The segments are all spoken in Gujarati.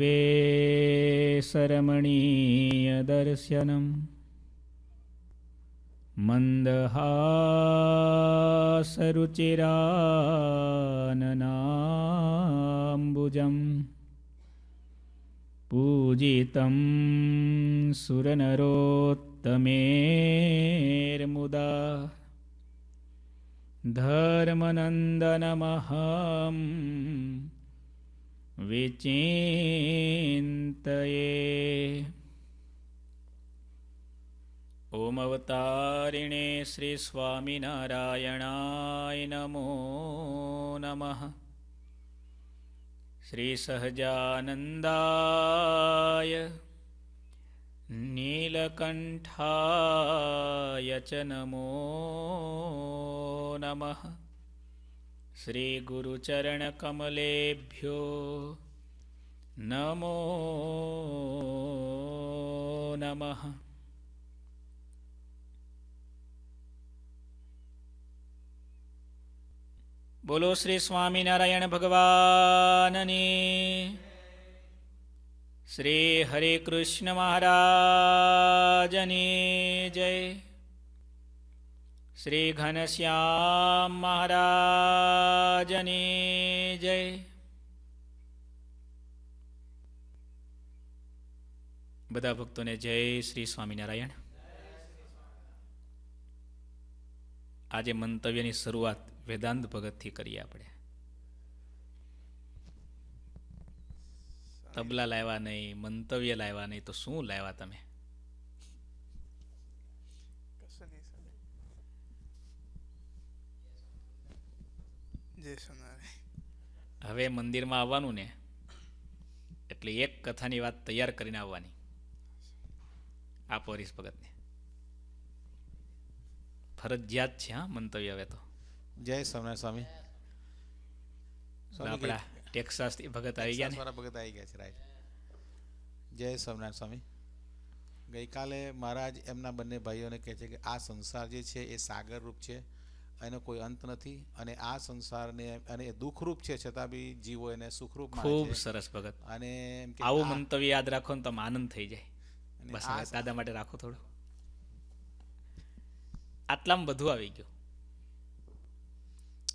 वे वेसरमणीयदर्शनम् मन्दहासरुचिराननाम्बुजम् पूजितं सुरनरोत्तमेर्मुदा धर्मनन्दनमः विचेतयेमवतारिणे श्रीस्वामिनारायणाय नमो नमः श्रीसहजानन्दाय नीलकण्ठाय च नमो नमः श्रीगुरुचरणकमलेभ्यो नमो नमः બોલો શ્રી સ્વામિનારાયણ ભગવાનની શ્રી હરે કૃષ્ણ મહારાજની જય શ્રી ઘનશ્યામ મહારાજની જય બધા ભક્તોને જય શ્રી સ્વામિનારાયણ આજે મંતવ્યની શરૂઆત વેદાંત ભગતથી કરીએ આપણે તબલા લાવ્યા નહીં મંતવ્ય લાવ્યા નહીં તો શું લાવ્યા તમે હવે મંદિરમાં આવવાનું ને એટલે એક કથાની વાત તૈયાર કરીને આવવાની આપો હરીશ ભગતને ફરજિયાત છે હા મંતવ્ય હવે તો જય સોમનાથ સ્વામી આપણા ટેક્સાસ ભગત આવી ગયા ભગત આવી ગયા છે રાઈટ જય સોમનાથ સ્વામી ગઈકાલે મહારાજ એમના બંને ભાઈઓને કહે છે કે આ સંસાર જે છે એ સાગર રૂપ છે એનો કોઈ અંત નથી અને આ સંસારને અને દુઃખરૂપ છે છતાં બી જીવો એને સુખરૂપ ખૂબ સરસ ભગત અને આવું મંતવ્ય યાદ રાખો ને તમે આનંદ થઈ જાય બસ દાદા માટે રાખો થોડું આટલામાં બધું આવી ગયું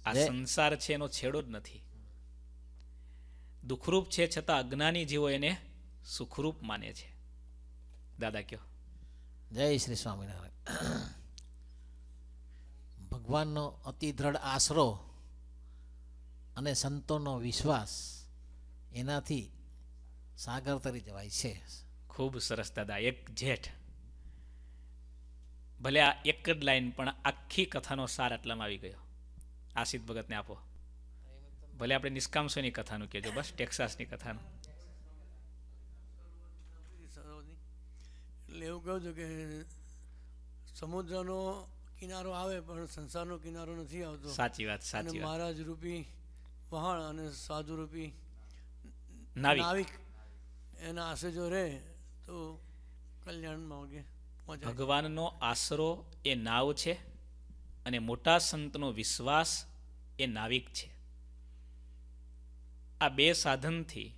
આ સંસાર છે એનો છેડો જ નથી દુઃખરૂપ છે છતાં અજ્ઞાની જીવો એને સુખરૂપ માને છે દાદા કયો જય શ્રી સ્વામિનારાયણ ભગવાનનો અતિ દ્રઢ આશરો અને સંતોનો વિશ્વાસ એનાથી સાગર તરી જવાય છે ખૂબ સરસ દાદા એક જેઠ ભલે આ એક જ લાઈન પણ આખી કથાનો સાર આટલામાં આવી ગયો આસિત ભગતને આપો ભલે આપણે નિષ્કામસોની કથાનું કહેજો બસ ટેક્સાસની કથાનું એટલે એવું કહું છું કે સમુદ્રનો કિનારો આવે પણ સંસારનો કિનારો નથી આવતો સાચી વાત સાચી મહારાજ રૂપી વહાણ અને સાધુ રૂપી નાવિક એના આશરે જો રહે તો કલ્યાણમાં વગે ભગવાનનો આશરો એ નાવ છે અને મોટા સંતનો વિશ્વાસ એ નાવિક છે આ બે સાધનથી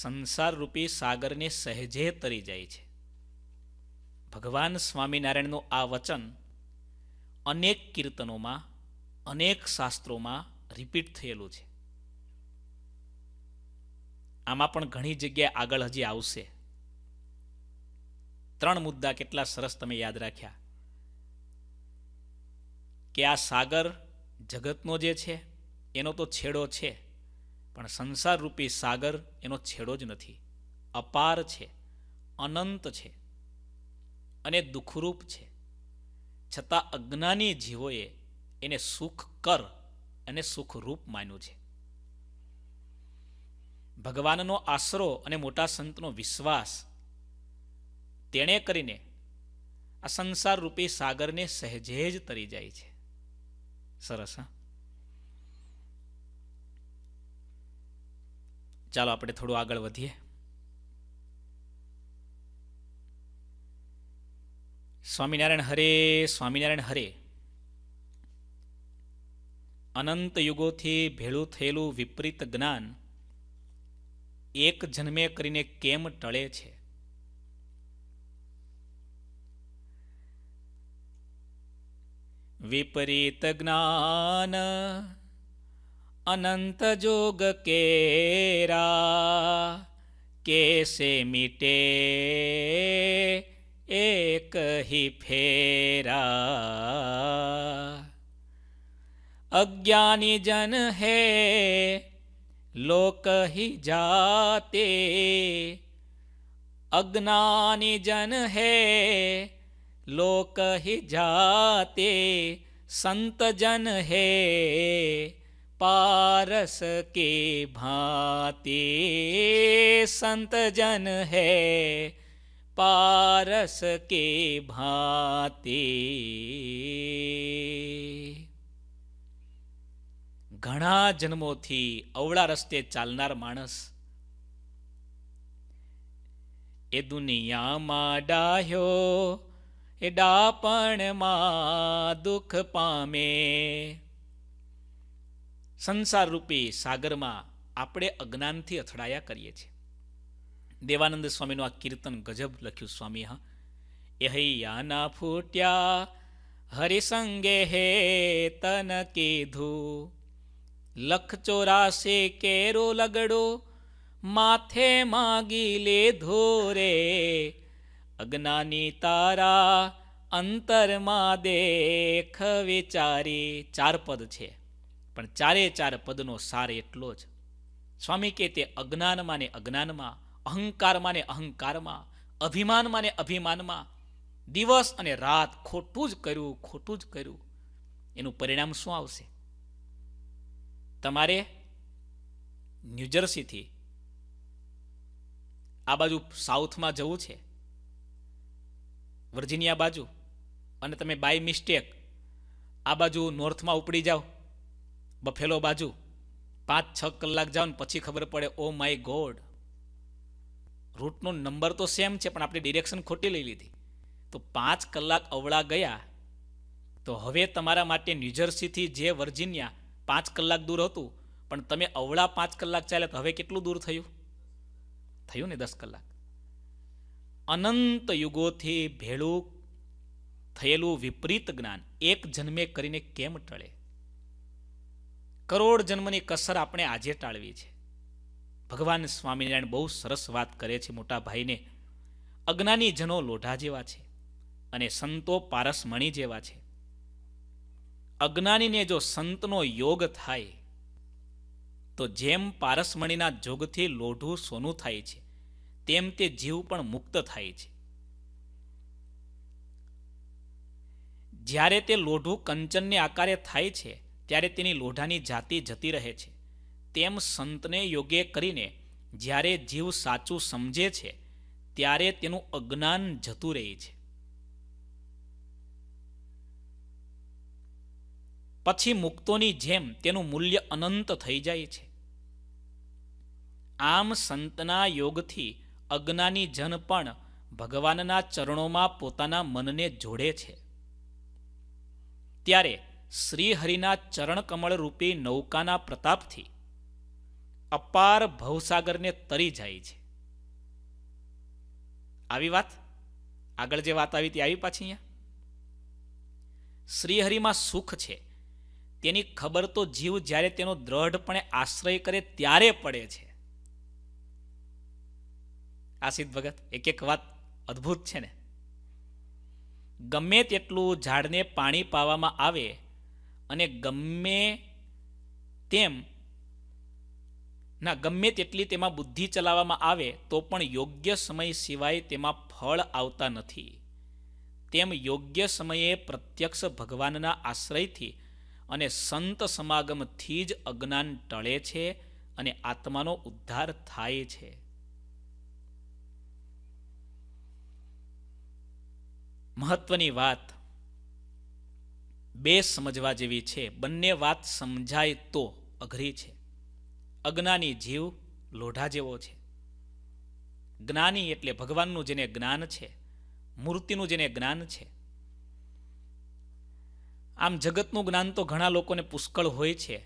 સંસાર રૂપી સાગરને સહેજે તરી જાય છે ભગવાન સ્વામિનારાયણનું આ વચન અનેક કીર્તનોમાં અનેક શાસ્ત્રોમાં રિપીટ થયેલું છે આમાં પણ ઘણી જગ્યાએ આગળ હજી આવશે ત્રણ મુદ્દા કેટલા સરસ તમે યાદ રાખ્યા કે આ સાગર જગતનો જે છે એનો તો છેડો છે પણ સંસારરૂપી સાગર એનો છેડો જ નથી અપાર છે અનંત છે અને દુઃખરૂપ છે છતાં અજ્ઞાની જીવોએ એને સુખ કર અને સુખરૂપ માન્યું છે ભગવાનનો આશરો અને મોટા સંતનો વિશ્વાસ તેણે કરીને આ સંસાર રૂપી સાગરને સહેજે જ તરી જાય છે સરસ હા ચાલો આપણે થોડું આગળ વધીએ સ્વામિનારાયણ હરે સ્વામિનારાયણ હરે અનંત યુગોથી ભેળું થયેલું વિપરીત જ્ઞાન એક જન્મે કરીને કેમ ટળે છે વિપરીત જ્ઞાન અનંત જોગ કેરા કેસે મીટે एक ही फेरा अज्ञानी जन है लोक ही जाते अज्ञानी जन है लोक ही जाते संत जन है पारस के भांति संत जन है પારસ કે ભાતે ઘણા જન્મોથી અવળા રસ્તે ચાલનાર માણસ એ દુનિયામાં ડાહ્યો એ ડાપણમાં દુઃખ પામે સંસાર રૂપી સાગરમાં આપણે અજ્ઞાનથી અથડાયા કરીએ છીએ દેવાનંદ સ્વામીનું આ કીર્તન ગજબ લખ્યું સ્વામી હા એ હૈયાના ફૂટ્યા હરિસંગે હે તન કીધું લખ ચોરાશે કેરો લગડો માથે માગી લે ધોરે અજ્ઞાની તારા અંતરમાં દેખ વિચારી ચાર પદ છે પણ ચારે ચાર પદનો સાર એટલો જ સ્વામી કે તે અજ્ઞાનમાં ને અજ્ઞાનમાં અહંકારમાં ને અહંકારમાં અભિમાનમાં ને અભિમાનમાં દિવસ અને રાત ખોટું જ કર્યું ખોટું જ કર્યું એનું પરિણામ શું આવશે તમારે ન્યૂજર્સીથી આ બાજુ સાઉથમાં જવું છે વર્જિનિયા બાજુ અને તમે બાય મિસ્ટેક આ બાજુ નોર્થમાં ઉપડી જાઓ બફેલો બાજુ પાંચ છ કલાક જાઓ ને પછી ખબર પડે ઓ માય ગોડ રૂટનો નંબર તો સેમ છે પણ આપણે ડિરેક્શન ખોટી લઈ લીધી તો પાંચ કલાક અવળા ગયા તો હવે તમારા માટે ન્યૂજર્સીથી જે વર્જિનિયા પાંચ કલાક દૂર હતું પણ તમે અવળા પાંચ કલાક ચાલ્યા તો હવે કેટલું દૂર થયું થયું ને દસ કલાક અનંત યુગોથી ભેળું થયેલું વિપરીત જ્ઞાન એક જન્મે કરીને કેમ ટળે કરોડ જન્મની કસર આપણે આજે ટાળવી છે ભગવાન સ્વામિનારાયણ બહુ સરસ વાત કરે છે મોટા ભાઈને અજ્ઞાની જનો લોઢા જેવા છે અને સંતો પારસમણી જેવા છે અજ્ઞાનીને જો સંતનો યોગ થાય તો જેમ પારસમણીના જોગથી લોઢું સોનું થાય છે તેમ તે જીવ પણ મુક્ત થાય છે જ્યારે તે લોઢું કંચનને આકારે થાય છે ત્યારે તેની લોઢાની જાતિ જતી રહે છે તેમ સંતને યોગ્ય કરીને જ્યારે જીવ સાચું સમજે છે ત્યારે તેનું અજ્ઞાન જતું રહે છે પછી મુક્તોની જેમ તેનું મૂલ્ય અનંત થઈ જાય છે આમ સંતના યોગથી અજ્ઞાની જન પણ ભગવાનના ચરણોમાં પોતાના મનને જોડે છે ત્યારે શ્રીહરિના ચરણકમળરૂપી નૌકાના પ્રતાપથી અપાર ભવસાગરને તરી જાય છે આવી વાત આગળ જે વાત આવી તે આવી પાછી અહીંયા શ્રીહરિમાં સુખ છે તેની ખબર તો જીવ જ્યારે તેનો દ્રઢપણે આશ્રય કરે ત્યારે પડે છે આ સિદ્ધ ભગત એક એક વાત અદ્ભુત છે ને ગમે તેટલું ઝાડને પાણી પાવામાં આવે અને ગમે તેમ ના ગમે તેટલી તેમાં બુદ્ધિ ચલાવવામાં આવે તો પણ યોગ્ય સમય સિવાય તેમાં ફળ આવતા નથી તેમ યોગ્ય સમયે પ્રત્યક્ષ ભગવાનના આશ્રયથી અને સંત સમાગમથી જ અજ્ઞાન ટળે છે અને આત્માનો ઉદ્ધાર થાય છે મહત્વની વાત બે સમજવા જેવી છે બંને વાત સમજાય તો અઘરી છે અજ્ઞાની જીવ લોઢા જેવો છે જ્ઞાની એટલે ભગવાનનું જેને જ્ઞાન છે મૂર્તિનું જેને જ્ઞાન છે આમ જગતનું જ્ઞાન તો ઘણા લોકોને પુષ્કળ હોય છે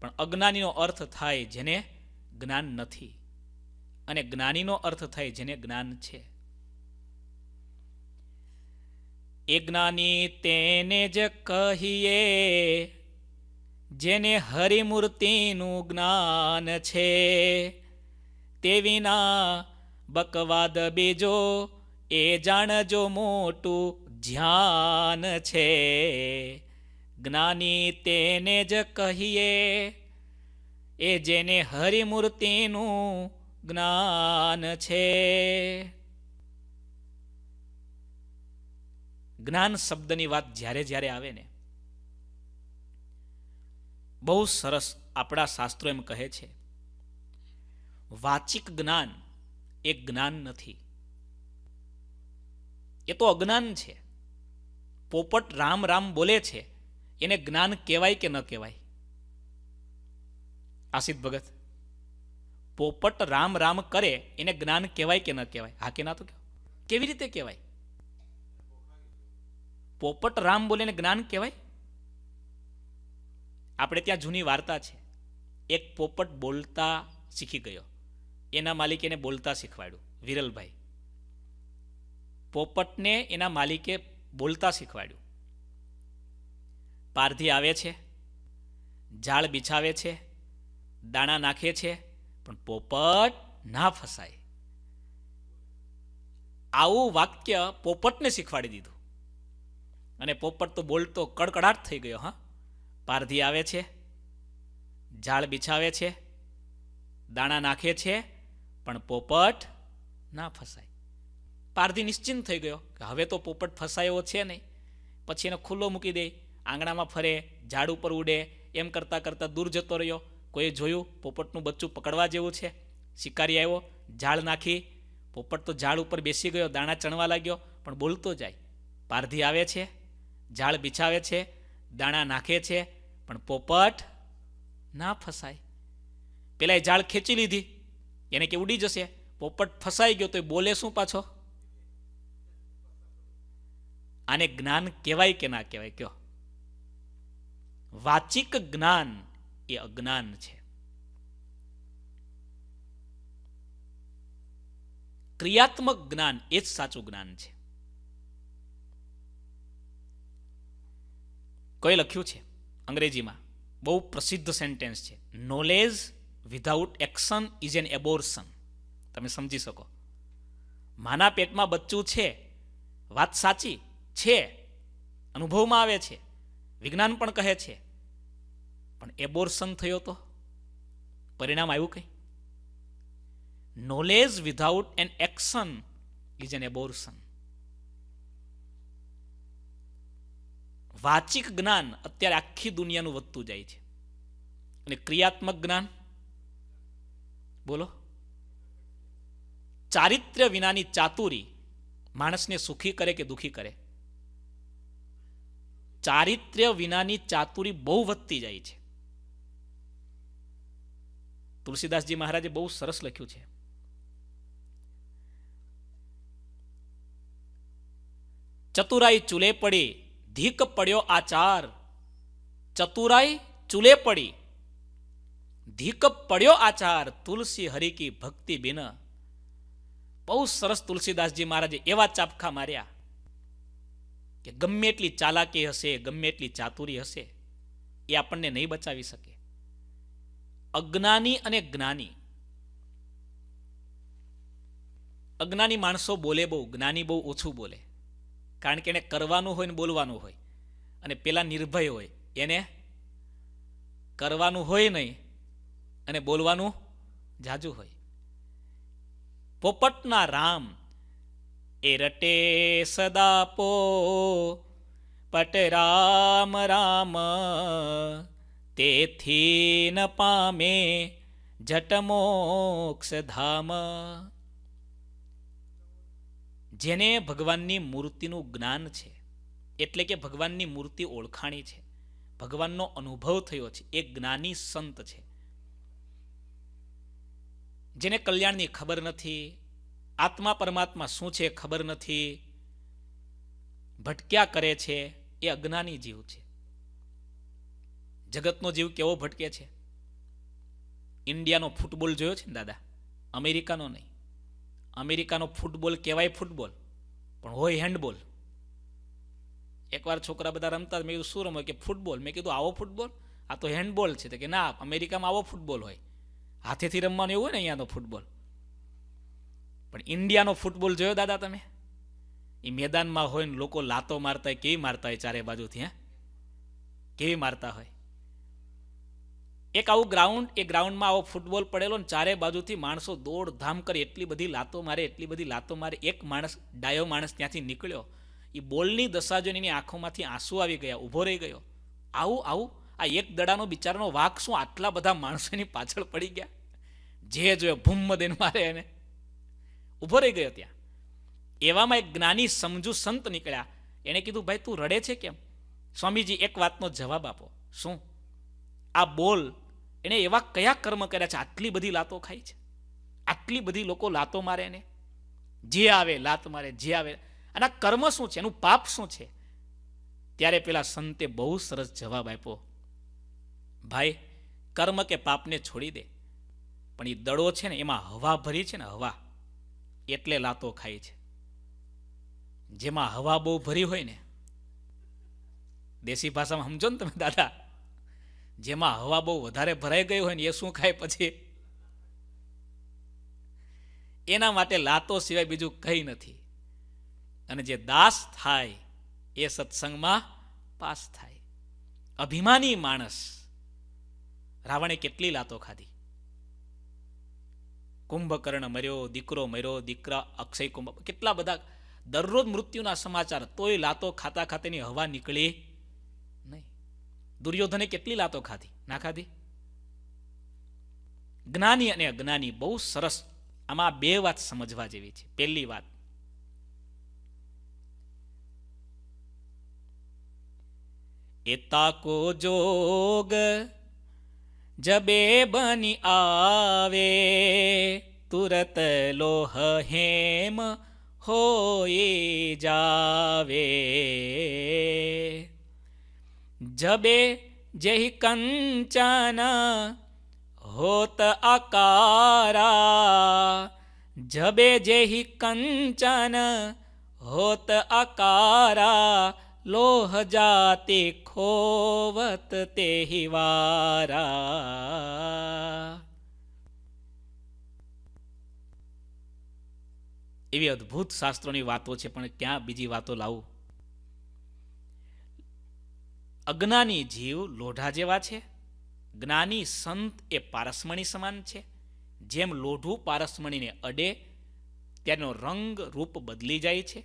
પણ અજ્ઞાનીનો અર્થ થાય જેને જ્ઞાન નથી અને જ્ઞાનીનો અર્થ થાય જેને જ્ઞાન છે એ જ્ઞાની તેને જ કહીએ જેને હરિમૂર્તિનું જ્ઞાન છે તે વિના બકવાદ બીજો એ જાણજો મોટું ધ્યાન છે જ્ઞાની તેને જ કહીએ એ જેને હરિમૂર્તિનું જ્ઞાન છે જ્ઞાન શબ્દની વાત જ્યારે જ્યારે આવે ને બહુ સરસ આપણા શાસ્ત્રો એમ કહે છે વાચિક જ્ઞાન એ જ્ઞાન નથી એ તો અજ્ઞાન છે પોપટ રામ રામ બોલે છે એને જ્ઞાન કહેવાય કે ન કહેવાય આસિત ભગત પોપટ રામ રામ કરે એને જ્ઞાન કહેવાય કે ન કહેવાય હા કે ના તો કેવી રીતે કહેવાય પોપટ રામ બોલે એને જ્ઞાન કહેવાય આપણે ત્યાં જૂની વાર્તા છે એક પોપટ બોલતા શીખી ગયો એના માલિકે બોલતા શીખવાડ્યું વિરલભાઈ પોપટને એના માલિકે બોલતા શીખવાડ્યું પારધી આવે છે જાળ બિછાવે છે દાણા નાખે છે પણ પોપટ ના ફસાય આવું વાક્ય પોપટને શીખવાડી દીધું અને પોપટ તો બોલતો કડકડાટ થઈ ગયો હા પારધી આવે છે ઝાડ બિછાવે છે દાણા નાખે છે પણ પોપટ ના ફસાય પારધી નિશ્ચિંત થઈ ગયો કે હવે તો પોપટ ફસાયો છે નહીં પછી એને ખુલ્લો મૂકી દે આંગણામાં ફરે ઝાડ ઉપર ઉડે એમ કરતાં કરતાં દૂર જતો રહ્યો કોઈએ જોયું પોપટનું બચ્ચું પકડવા જેવું છે શિકારી આવ્યો ઝાડ નાખી પોપટ તો ઝાડ ઉપર બેસી ગયો દાણા ચણવા લાગ્યો પણ બોલતો જાય પારધી આવે છે ઝાડ બિછાવે છે દાણા નાખે છે પણ પોપટ ના ફસાય પેલા એ જાળ ખેંચી લીધી એને કે ઉડી જશે પોપટ ફસાઈ ગયો તો એ બોલે શું પાછો આને જ્ઞાન કહેવાય કે ના કહેવાય કયો વાચિક જ્ઞાન એ અજ્ઞાન છે ક્રિયાત્મક જ્ઞાન એ જ સાચું જ્ઞાન છે કોઈ લખ્યું છે અંગ્રેજીમાં બહુ પ્રસિદ્ધ સેન્ટેન્સ છે knowledge without action is an abortion તમે સમજી શકો માના પેટમાં બચ્ચું છે વાત સાચી છે અનુભવમાં આવે છે વિજ્ઞાન પણ કહે છે પણ એબોર્શન થયો તો પરિણામ આવ્યું કંઈ knowledge without an action is an abortion વાચિક જ્ઞાન અત્યારે આખી દુનિયાનું વધતું જાય છે અને ક્રિયાત્મક જ્ઞાન બોલો ચારિત્ર્ય વિનાની ચાતુરી માણસને સુખી કરે કે દુખી કરે ચારિત્ર્ય વિનાની ચાતુરી બહુ વધતી જાય છે તુલસીદાસજી મહારાજે બહુ સરસ લખ્યું છે ચતુરાઈ ચૂલે પડી ધીક પડ્યો આચાર ચતુરાઈ ચૂલે પડી ધીક પડ્યો આચાર તુલસી હરિકી ભક્તિ બિન બહુ સરસ તુલસીદાસજી મહારાજે એવા ચાપખા માર્યા કે ગમે એટલી ચાલાકી હશે ગમે એટલી ચાતુરી હશે એ આપણને નહીં બચાવી શકે અજ્ઞાની અને જ્ઞાની અજ્ઞાની માણસો બોલે બહુ જ્ઞાની બહુ ઓછું બોલે કારણ કે એને કરવાનું હોય ને બોલવાનું હોય અને પેલા નિર્ભય હોય એને કરવાનું હોય નહીં અને બોલવાનું જાજુ હોય પોપટના રામ એ રટે સદા પો પટ રામ રામ તેથી ન પામે જટ મોક્ષ ધામ જેને ભગવાનની મૂર્તિનું જ્ઞાન છે એટલે કે ભગવાનની મૂર્તિ ઓળખાણી છે ભગવાનનો અનુભવ થયો છે એ જ્ઞાની સંત છે જેને કલ્યાણની ખબર નથી આત્મા પરમાત્મા શું છે ખબર નથી ભટક્યા કરે છે એ અજ્ઞાની જીવ છે જગતનો જીવ કેવો ભટકે છે ઇન્ડિયાનો ફૂટબોલ જોયો છે ને દાદા અમેરિકાનો નહીં અમેરિકાનો ફૂટબોલ કહેવાય ફૂટબોલ પણ હોય હેન્ડબોલ એકવાર છોકરા બધા રમતા મેં કીધું શું રમે કે ફૂટબોલ મેં કીધું આવો ફૂટબોલ આ તો હેન્ડબોલ છે તો કે ના અમેરિકામાં આવો ફૂટબોલ હોય હાથેથી રમવાનું એવું હોય ને અહીંયાનો ફૂટબોલ પણ ઇન્ડિયાનો ફૂટબોલ જોયો દાદા તમે એ મેદાનમાં હોય ને લોકો લાતો મારતા હોય કેવી મારતા હોય ચારે બાજુથી હે કેવી મારતા હોય એક આવું ગ્રાઉન્ડ એ ગ્રાઉન્ડમાં આવો ફૂટબોલ પડેલો ને ચારે બાજુથી માણસો દોડધામ કરી એટલી બધી લાતો મારે એટલી બધી લાતો મારે એક માણસ ડાયો માણસ ત્યાંથી નીકળ્યો એ બોલની દશા જોઈને એની આંખોમાંથી આંસુ આવી ગયા ઊભો રહી ગયો આવું આવું આ એક દડાનો બિચારાનો વાઘ શું આટલા બધા માણસોની પાછળ પડી ગયા જે જોયો ભૂમ દેન મારે એને ઊભો રહી ગયો ત્યાં એવામાં એક જ્ઞાની સમજુ સંત નીકળ્યા એણે કીધું ભાઈ તું રડે છે કેમ સ્વામીજી એક વાતનો જવાબ આપો શું આ બોલ એણે એવા કયા કર્મ કર્યા છે આટલી બધી લાતો ખાય છે આટલી બધી લોકો લાતો મારે એને જે આવે લાત મારે જે આવે આના કર્મ શું છે એનું પાપ શું છે ત્યારે પેલા સંતે બહુ સરસ જવાબ આપ્યો ભાઈ કર્મ કે પાપને છોડી દે પણ એ દડો છે ને એમાં હવા ભરી છે ને હવા એટલે લાતો ખાય છે જેમાં હવા બહુ ભરી હોય ને દેશી ભાષામાં સમજો ને તમે દાદા જેમાં હવા બહુ વધારે ભરાઈ ગઈ હોય ને એ શું ખાય પછી એના માટે લાતો સિવાય બીજું કંઈ નથી અને જે દાસ થાય એ સત્સંગમાં પાસ થાય અભિમાની માણસ રાવણે કેટલી લાતો ખાધી કુંભકર્ણ મર્યો દીકરો મર્યો દીકરા અક્ષય કુંભ કેટલા બધા દરરોજ મૃત્યુના સમાચાર તોય લાતો ખાતા ખાતેની હવા નીકળી દુર્યોધને કેટલી લાતો ખાધી ના ખાધી જ્ઞાની અને અજ્ઞાની બહુ સરસ આમાં બે વાત સમજવા જેવી છે પહેલી વાત એતા જોગ જબે બની આવે તુરત લોહ હેમ હોય જાવે जबे जेहि कञ्चन होत अकारा जबे जेहि कञ्चन होत अकारा लोह जाते खोवत तेहि वारा એવી અદ્ભુત શાસ્ત્રોની વાતો છે પણ ક્યાં બીજી વાતો લાવું અજ્ઞાની જીવ લોઢા જેવા છે જ્ઞાની સંત એ પારસમણી સમાન છે જેમ લોઢું પારસમણીને અડે તેનો રંગ રૂપ બદલી જાય છે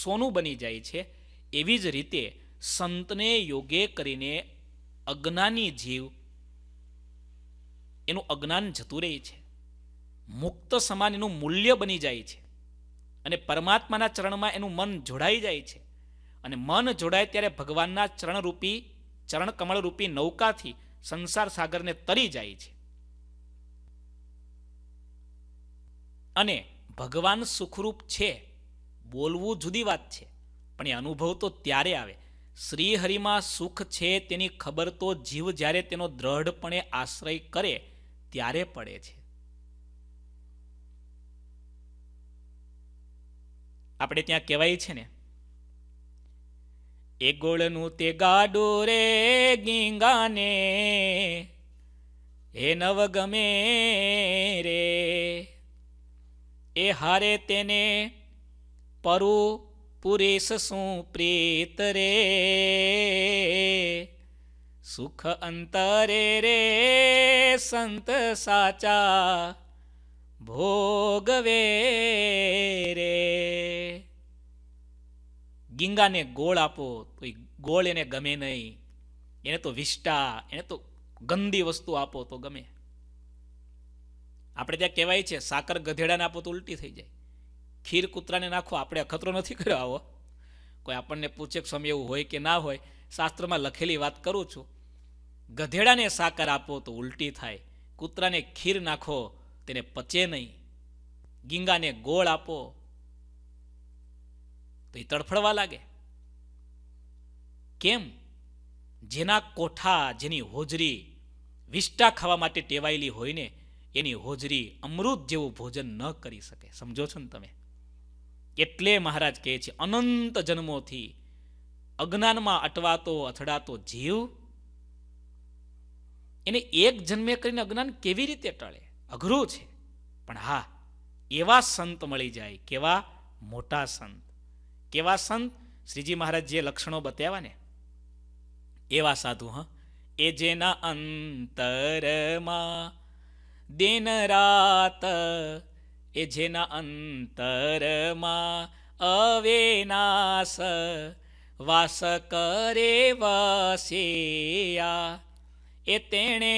સોનું બની જાય છે એવી જ રીતે સંતને યોગે કરીને અજ્ઞાની જીવ એનું અજ્ઞાન જતું રહે છે મુક્ત સમાન એનું મૂલ્ય બની જાય છે અને પરમાત્માના ચરણમાં એનું મન જોડાઈ જાય છે અને મન જોડાય ત્યારે ભગવાનના ચરણરૂપી ચરણ કમળરૂપી નૌકાથી સંસાર સાગરને તરી જાય છે અને ભગવાન સુખરૂપ છે બોલવું જુદી વાત છે પણ એ અનુભવ તો ત્યારે આવે શ્રીહરિમાં સુખ છે તેની ખબર તો જીવ જ્યારે તેનો દ્રઢપણે આશ્રય કરે ત્યારે પડે છે આપણે ત્યાં કહેવાય છે ને એ ગોળનું તે ગાડું રે ગીંગાને એ નવ ગમે રે એ હારે તેને પરુ પુરેશ શું પ્રીત રે સુખ અંતરે રે સંત સાચા ભોગવે રે ગીંગાને ગોળ આપો તો એ ગોળ એને ગમે નહીં એને તો વિષ્ટા એને તો ગંદી વસ્તુ આપો તો ગમે આપણે ત્યાં કહેવાય છે સાકર ગધેડાને આપો તો ઉલટી થઈ જાય ખીર કૂતરાને નાખો આપણે અખતરો નથી કર્યો આવો કોઈ આપણને પૂછે કે સ્વામી એવું હોય કે ના હોય શાસ્ત્રમાં લખેલી વાત કરું છું ગધેડાને સાકર આપો તો ઉલટી થાય કૂતરાને ખીર નાખો તેને પચે નહીં ગીંગાને ગોળ આપો તો એ તડફડવા લાગે કેમ જેના કોઠા જેની હોજરી વિષ્ટા ખાવા માટે ટેવાયેલી હોય ને એની હોજરી અમૃત જેવું ભોજન ન કરી શકે સમજો છો ને તમે એટલે મહારાજ કહે છે અનંત જન્મોથી અજ્ઞાનમાં અટવાતો અથડાતો જીવ એને એક જન્મે કરીને અજ્ઞાન કેવી રીતે ટળે અઘરું છે પણ હા એવા સંત મળી જાય કેવા મોટા સંત કેવા સંત શ્રીજી મહારાજ જે લક્ષણો બતાવ્યા ને એવા સાધુ હ એ જેના અંતરમાં દિન રાત એ જેના અંતરમાં અવેનાશ વાસ કરે વસિયા એ તેણે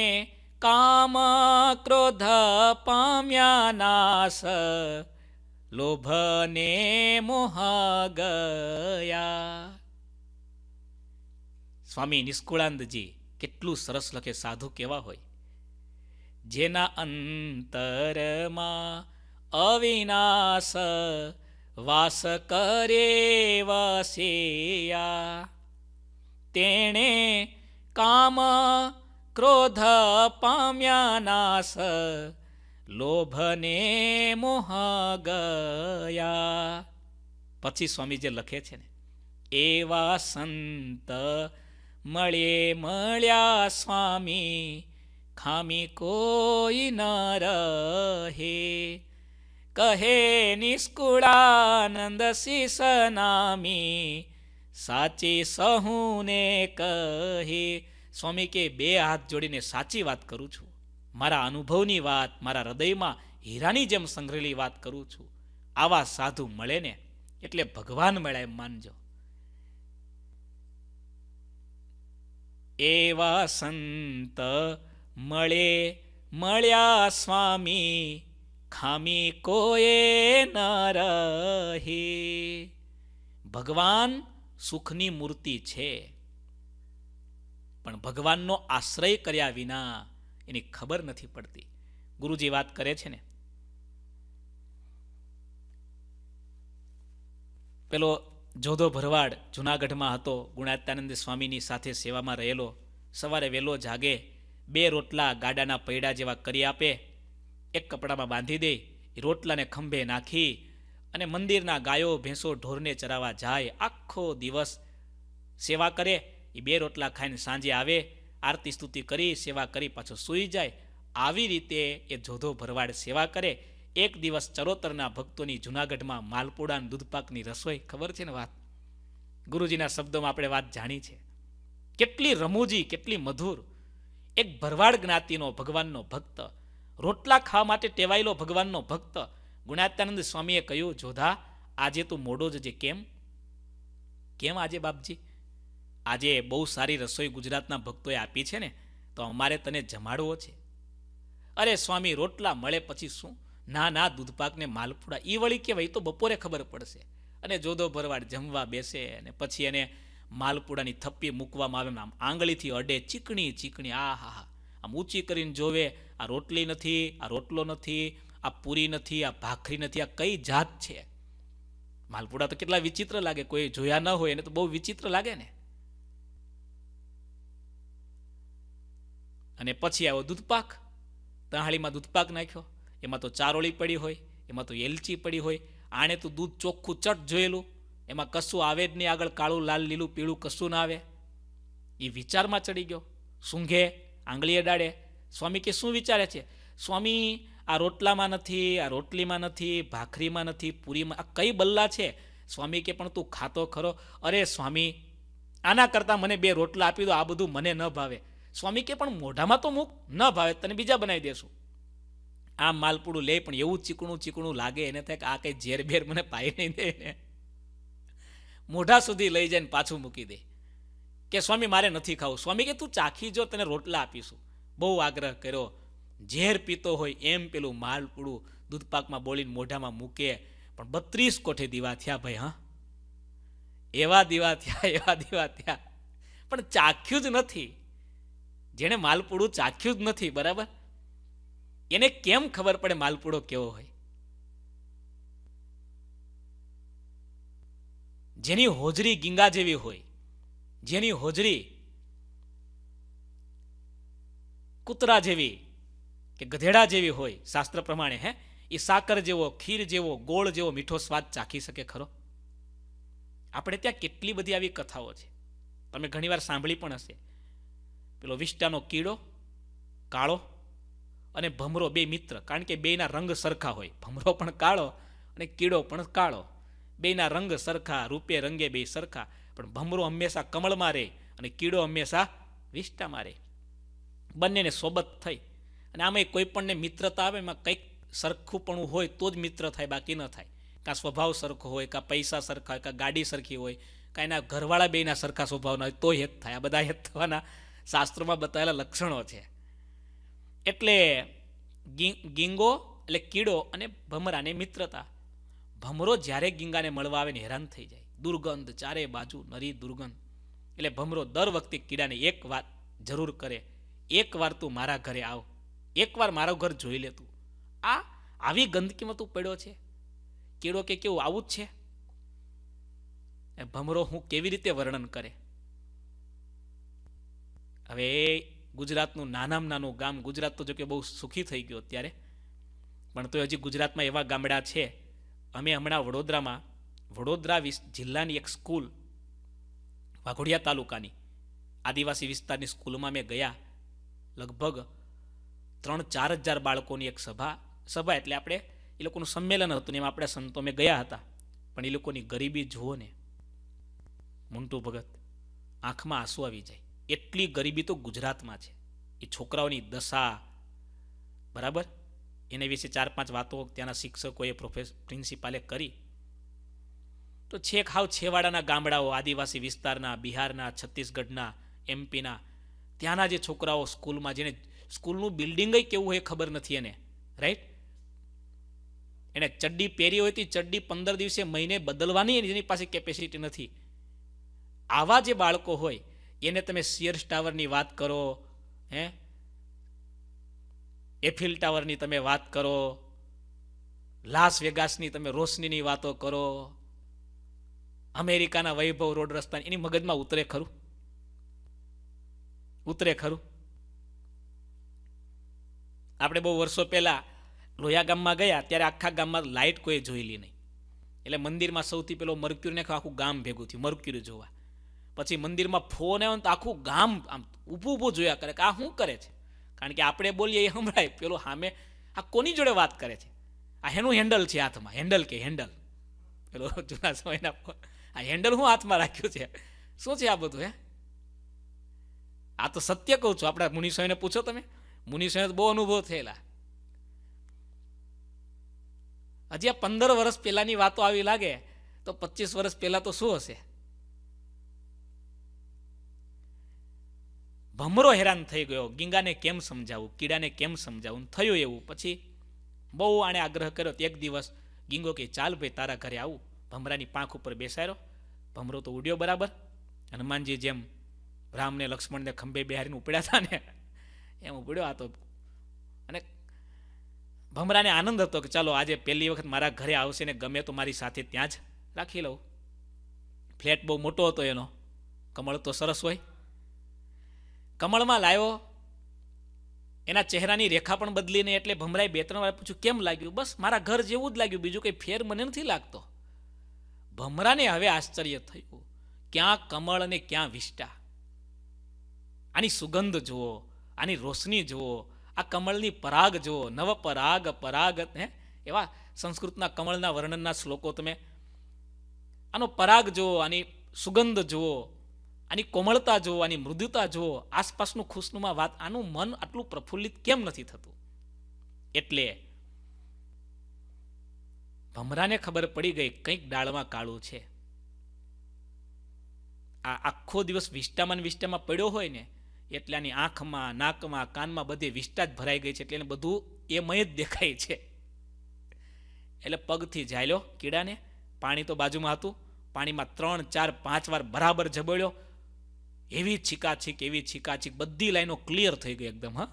કામ ક્રોધ પામ્યા નાશ લોભને મોહાગયા સ્વામી નિષ્કુળાંદજી કેટલું સરસ લખે સાધુ કેવા હોય જેના અંતરમાં અવિનાશ વાસ કરે વસેયા તેણે કામ ક્રોધ પામ્યા નાશ લોભને મોહગયા પછી સ્વામી જે લખે છે ને એવા સંત મળે મળ્યા સ્વામી ખામી કોઈ ન રહે કહે નિષ્કુળાનંદ શિષનામી સાચી સહુને કહે સ્વામી કે બે હાથ જોડીને સાચી વાત કરું છું મારા અનુભવની વાત મારા હૃદયમાં હીરાની જેમ સંગ્રહેલી વાત કરું છું આવા સાધુ મળે ને એટલે ભગવાન મળે એમ માનજો એવા સંત મળે મળ્યા સ્વામી ખામી કોએ ન રહી ભગવાન સુખની મૂર્તિ છે પણ ભગવાનનો આશ્રય કર્યા વિના એની ખબર નથી પડતી ગુરુજી વાત કરે છે ને પેલો જોધો ભરવાડ જુનાગઢમાં હતો ગુણાત્યાનંદ સ્વામીની સાથે સેવામાં રહેલો સવારે વહેલો જાગે બે રોટલા ગાડાના પૈડા જેવા કરી આપે એક કપડામાં બાંધી દે રોટલાને ખંભે નાખી અને મંદિરના ગાયો ભેંસો ઢોરને ચરાવા જાય આખો દિવસ સેવા કરે એ બે રોટલા ખાઈને સાંજે આવે આરતી સ્તુતિ કરી સેવા કરી પાછો સૂઈ જાય આવી રીતે એ જોધો ભરવાડ સેવા કરે એક દિવસ ચરોતરના ભક્તોની જૂનાગઢમાં માલપુડા દૂધપાકની રસોઈ ખબર છે ને વાત ગુરુજીના શબ્દોમાં આપણે વાત જાણી છે કેટલી રમૂજી કેટલી મધુર એક ભરવાડ જ્ઞાતિનો ભગવાનનો ભક્ત રોટલા ખાવા માટે ટેવાયેલો ભગવાનનો ભક્ત ગુણાત્યાનંદ સ્વામીએ કહ્યું જોધા આજે તું મોડો જ જે કેમ કેમ આજે બાપજી આજે બહુ સારી રસોઈ ગુજરાતના ભક્તોએ આપી છે ને તો અમારે તને જમાડવો છે અરે સ્વામી રોટલા મળે પછી શું ના ના દૂધપાકને માલપુડા એ વળી કહેવાય તો બપોરે ખબર પડશે અને જોધો ભરવાડ જમવા બેસે અને પછી એને માલપુડાની થપ્પી મૂકવામાં આવે આમ આંગળીથી અડે ચીકણી ચીકણી આ હા હા આમ ઊંચી કરીને જોવે આ રોટલી નથી આ રોટલો નથી આ પૂરી નથી આ ભાખરી નથી આ કઈ જાત છે માલપુડા તો કેટલા વિચિત્ર લાગે કોઈ જોયા ન હોય એને તો બહુ વિચિત્ર લાગે ને અને પછી આવ્યો દૂધપાક તહાળીમાં દૂધપાક નાખ્યો એમાં તો ચારોળી પડી હોય એમાં તો એલચી પડી હોય આણે તો દૂધ ચોખ્ખું ચટ જોયેલું એમાં કશું આવે જ નહીં આગળ કાળું લાલ લીલું પીળું કશું ના આવે એ વિચારમાં ચડી ગયો સૂંઘે આંગળીએ ડાળે સ્વામી કે શું વિચારે છે સ્વામી આ રોટલામાં નથી આ રોટલીમાં નથી ભાખરીમાં નથી પૂરીમાં આ કઈ બલ્લા છે સ્વામી કે પણ તું ખાતો ખરો અરે સ્વામી આના કરતાં મને બે રોટલા આપી દો આ બધું મને ન ભાવે સ્વામી કે પણ મોઢામાં તો મૂક ન ભાવે તને બીજા બનાવી દેશું આ માલપુડું લે પણ એવું ચીકણું ચીકણું લાગે એને થાય કે આ કંઈ ઝેર બેર મને પાઈ નહીં દે ને મોઢા સુધી લઈ જઈને પાછું મૂકી દે કે સ્વામી મારે નથી ખાવું સ્વામી કે તું ચાખી જો તને રોટલા આપીશું બહુ આગ્રહ કર્યો ઝેર પીતો હોય એમ પેલું માલપુડું દૂધપાકમાં બોલીને મોઢામાં મૂકે પણ બત્રીસ કોઠે દીવા થયા ભાઈ હા એવા દીવા થયા એવા દીવા થયા પણ ચાખ્યું જ નથી જેણે માલપુડું ચાખ્યું જ નથી બરાબર એને કેમ ખબર પડે માલપુડો કેવો હોય જેની હોજરી ગીંગા જેવી હોય જેની હોજરી કૂતરા જેવી કે ગધેડા જેવી હોય શાસ્ત્ર પ્રમાણે હે એ સાકર જેવો ખીર જેવો ગોળ જેવો મીઠો સ્વાદ ચાખી શકે ખરો આપણે ત્યાં કેટલી બધી આવી કથાઓ છે તમે ઘણીવાર સાંભળી પણ હશે પેલો વિષ્ટાનો કીડો કાળો અને ભમરો બે મિત્ર કારણ કે બેના રંગ સરખા હોય ભમરો પણ કાળો અને કીડો પણ કાળો બેના રંગ સરખા રૂપે રંગે બે સરખા પણ ભમરો હંમેશા કમળમાં રહે અને કીડો હંમેશા વિષ્ટામાં રહે બંનેને સોબત થઈ અને આમાં કોઈ પણને મિત્રતા આવે એમાં કંઈક સરખુંપણું હોય તો જ મિત્ર થાય બાકી ન થાય કાં સ્વભાવ સરખો હોય કાં પૈસા સરખા હોય કાં ગાડી સરખી હોય કાં એના ઘરવાળા બેના સરખા સ્વભાવના હોય તો હેત થાય આ બધા હેત થવાના શાસ્ત્રોમાં બતાવેલા લક્ષણો છે એટલે ગીંગો એટલે કીડો અને ભમરાને મિત્રતા ભમરો જ્યારે ગીંગાને મળવા આવે ને હેરાન થઈ જાય દુર્ગંધ ચારે બાજુ નરી દુર્ગંધ એટલે ભમરો દર વખતે કીડાને એક વાત જરૂર કરે એક વાર તું મારા ઘરે આવ એકવાર મારો ઘર જોઈ લે તું આ આવી ગંદકીમાં તું પડ્યો છે કીડો કે કેવું આવું જ છે ભમરો હું કેવી રીતે વર્ણન કરે હવે ગુજરાતનું નાનામાં નાનું ગામ ગુજરાત તો જો કે બહુ સુખી થઈ ગયું અત્યારે પણ તો હજી ગુજરાતમાં એવા ગામડા છે અમે હમણાં વડોદરામાં વડોદરા જિલ્લાની એક સ્કૂલ વાઘોડિયા તાલુકાની આદિવાસી વિસ્તારની સ્કૂલમાં અમે ગયા લગભગ ત્રણ ચાર હજાર બાળકોની એક સભા સભા એટલે આપણે એ લોકોનું સંમેલન હતું ને એમાં આપણે સંતો મેં ગયા હતા પણ એ લોકોની ગરીબી જુઓ ને મુન્ટુ ભગત આંખમાં આંસુ આવી જાય એટલી ગરીબી તો ગુજરાતમાં છે એ છોકરાઓની દશા બરાબર એને વિશે ચાર પાંચ વાતો ત્યાંના શિક્ષકોએ પ્રોફેસ પ્રિન્સિપાલે કરી તો છેક હાવ છેવાડાના ગામડાઓ આદિવાસી વિસ્તારના બિહારના છત્તીસગઢના એમપીના ત્યાંના જે છોકરાઓ સ્કૂલમાં જેને સ્કૂલનું બિલ્ડિંગ કેવું હોય ખબર નથી એને રાઈટ એને ચડ્ડી પહેરી હોય તે ચડ્ડી પંદર દિવસે મહિને બદલવાની એની પાસે કેપેસિટી નથી આવા જે બાળકો હોય એને તમે સિયર્સ ટાવરની વાત કરો હે એફિલ ટાવરની તમે વાત કરો લાસ વેગાસની તમે રોશનીની વાતો કરો અમેરિકાના વૈભવ રોડ રસ્તા એની મગજમાં ઉતરે ખરું ઉતરે ખરું આપણે બહુ વર્ષો પહેલા લોયા ગામમાં ગયા ત્યારે આખા ગામમાં લાઇટ કોઈ જોયેલી નહીં એટલે મંદિરમાં સૌથી પેલો મરક્યુર નાખ્યો આખું ગામ ભેગું થયું મરક્યુર જોવા પછી મંદિરમાં ફોન આવ્યો તો આખું ગામ આમ ઊભું ઊભું જોયા કરે કે આ શું કરે છે કારણ કે આપણે બોલીએ એ સંભળાય પેલું સામે આ કોની જોડે વાત કરે છે આ એનું હેન્ડલ છે હાથમાં હેન્ડલ કે હેન્ડલ પેલો જૂના સમયના આ હેન્ડલ હું હાથમાં રાખ્યું છે શું છે આ બધું હે આ તો સત્ય કહું છું આપણા મુનિસ્વામીને પૂછો તમે મુનિસ્વામી બહુ અનુભવ થયેલા હજી આ પંદર વર્ષ પહેલાંની વાતો આવી લાગે તો પચીસ વર્ષ પહેલાં તો શું હશે ભમરો હેરાન થઈ ગયો ગીંગાને કેમ સમજાવું કીડાને કેમ સમજાવું થયું એવું પછી બહુ આણે આગ્રહ કર્યો તો એક દિવસ ગીંગો કે ચાલ ભાઈ તારા ઘરે આવું ભમરાની પાંખ ઉપર બેસાડ્યો ભમરો તો ઉડ્યો બરાબર હનુમાનજી જેમ રામને લક્ષ્મણને ખંભે બિહારીને ઉપડ્યા હતા ને એમ ઉપડ્યો આ તો અને ભમરાને આનંદ હતો કે ચાલો આજે પહેલી વખત મારા ઘરે આવશે ને ગમે તો મારી સાથે ત્યાં જ રાખી લઉં ફ્લેટ બહુ મોટો હતો એનો કમળ તો સરસ હોય કમળમાં લાવ્યો એના ચહેરાની રેખા પણ બદલીને એટલે ભમરાઈ બે ત્રણ વાર પૂછ્યું કેમ લાગ્યું બસ મારા ઘર જેવું જ લાગ્યું બીજું કંઈ ફેર મને નથી લાગતો ભમરાને હવે આશ્ચર્ય થયું ક્યાં કમળ અને ક્યાં વિષ્ટા આની સુગંધ જુઓ આની રોશની જુઓ આ કમળની પરાગ જુઓ નવ પરાગ પરાગ હે એવા સંસ્કૃતના કમળના વર્ણનના શ્લોકો તમે આનો પરાગ જુઓ આની સુગંધ જુઓ આની કોમળતા જો આની મૃદુતા જો આસપાસનું ખુશનુમા વાત આનું મન આટલું પ્રફુલ્લિત કેમ નથી થતું એટલે ભમરાને ખબર પડી ગઈ કંઈક ડાળમાં કાળું છે આ આખો દિવસ વિષ્ટામાં વિષ્ટામાં પડ્યો હોય ને એટલે આની આંખમાં નાકમાં કાનમાં બધી વિષ્ટા જ ભરાઈ ગઈ છે એટલે એને બધું એમય જ દેખાય છે એટલે પગથી ઝાલ્યો કીડાને પાણી તો બાજુમાં હતું પાણીમાં ત્રણ ચાર પાંચ વાર બરાબર જબળ્યો એવી છીકાછીક એવી છીકાછીક બધી લાઈનો ક્લિયર થઈ ગઈ એકદમ હા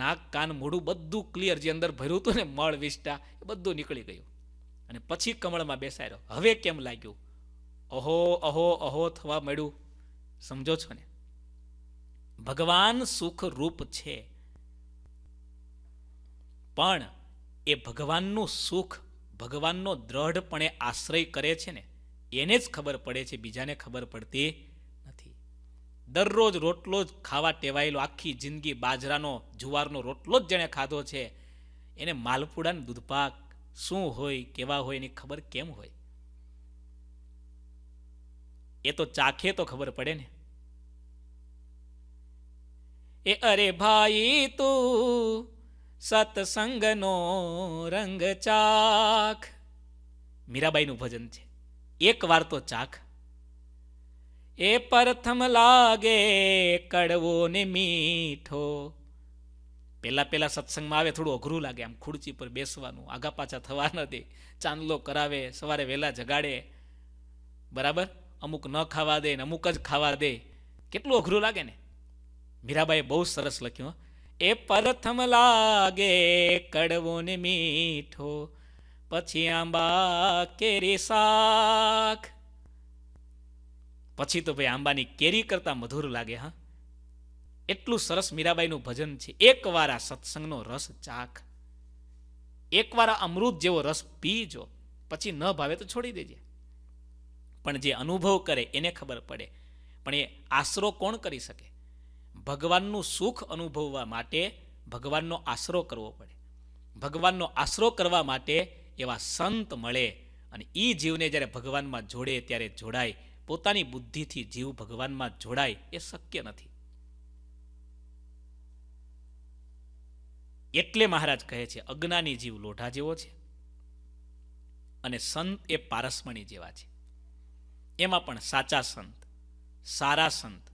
નાક કાન મૂડું બધું ક્લિયર જે અંદર ભર્યું હતું ને મળ વિષ્ટા એ બધું નીકળી ગયું અને પછી કમળમાં બેસાડ્યો હવે કેમ લાગ્યું અહો અહો અહો થવા મળ્યું સમજો છો ને ભગવાન સુખ રૂપ છે પણ એ ભગવાનનું સુખ ભગવાનનો દ્રઢપણે આશ્રય કરે છે ને એને જ ખબર પડે છે બીજાને ખબર પડતી નથી દરરોજ રોટલો જ ખાવા ટેવાયેલો આખી જિંદગી બાજરાનો જુવારનો રોટલો જ જેણે ખાધો છે એને માલપુડા દૂધપાક શું હોય કેવા હોય એની ખબર કેમ હોય એ તો ચાખે તો ખબર પડે ને એ અરે ભાઈ તું સત્સંગનો રંગ ચાખ મીરાબાઈનું ભજન છે એક વાર તો ચાખ એ પ્રથમ લાગે કડવો ને મીઠો પહેલાં પહેલાં સત્સંગમાં આવે થોડું અઘરું લાગે આમ ખુરચી પર બેસવાનું આગા પાછા થવા ન દે ચાંદલો કરાવે સવારે વહેલા જગાડે બરાબર અમુક ન ખાવા દે ને અમુક જ ખાવા દે કેટલું અઘરું લાગે ને મીરાબાઈએ બહુ સરસ લખ્યું એ પ્રથમ લાગે કડવો ને મીઠો પછી આંબા કેરી શાક પછી તો ભાઈ આંબાની કેરી કરતાં મધુર લાગે હા એટલું સરસ મીરાબાઈનું ભજન છે એકવાર આ સત્સંગનો રસ ચાખ એકવાર આ અમૃત જેવો રસ પીજો પછી ન ભાવે તો છોડી દેજે પણ જે અનુભવ કરે એને ખબર પડે પણ એ આશરો કોણ કરી શકે ભગવાનનું સુખ અનુભવવા માટે ભગવાનનો આશરો કરવો પડે ભગવાનનો આશરો કરવા માટે એવા સંત મળે અને એ જીવને જ્યારે ભગવાનમાં જોડે ત્યારે જોડાય પોતાની બુદ્ધિથી જીવ ભગવાનમાં જોડાય એ શક્ય નથી એટલે મહારાજ કહે છે અજ્ઞાની જીવ લોઢા જેવો છે અને સંત એ પારસમણી જેવા છે એમાં પણ સાચા સંત સારા સંત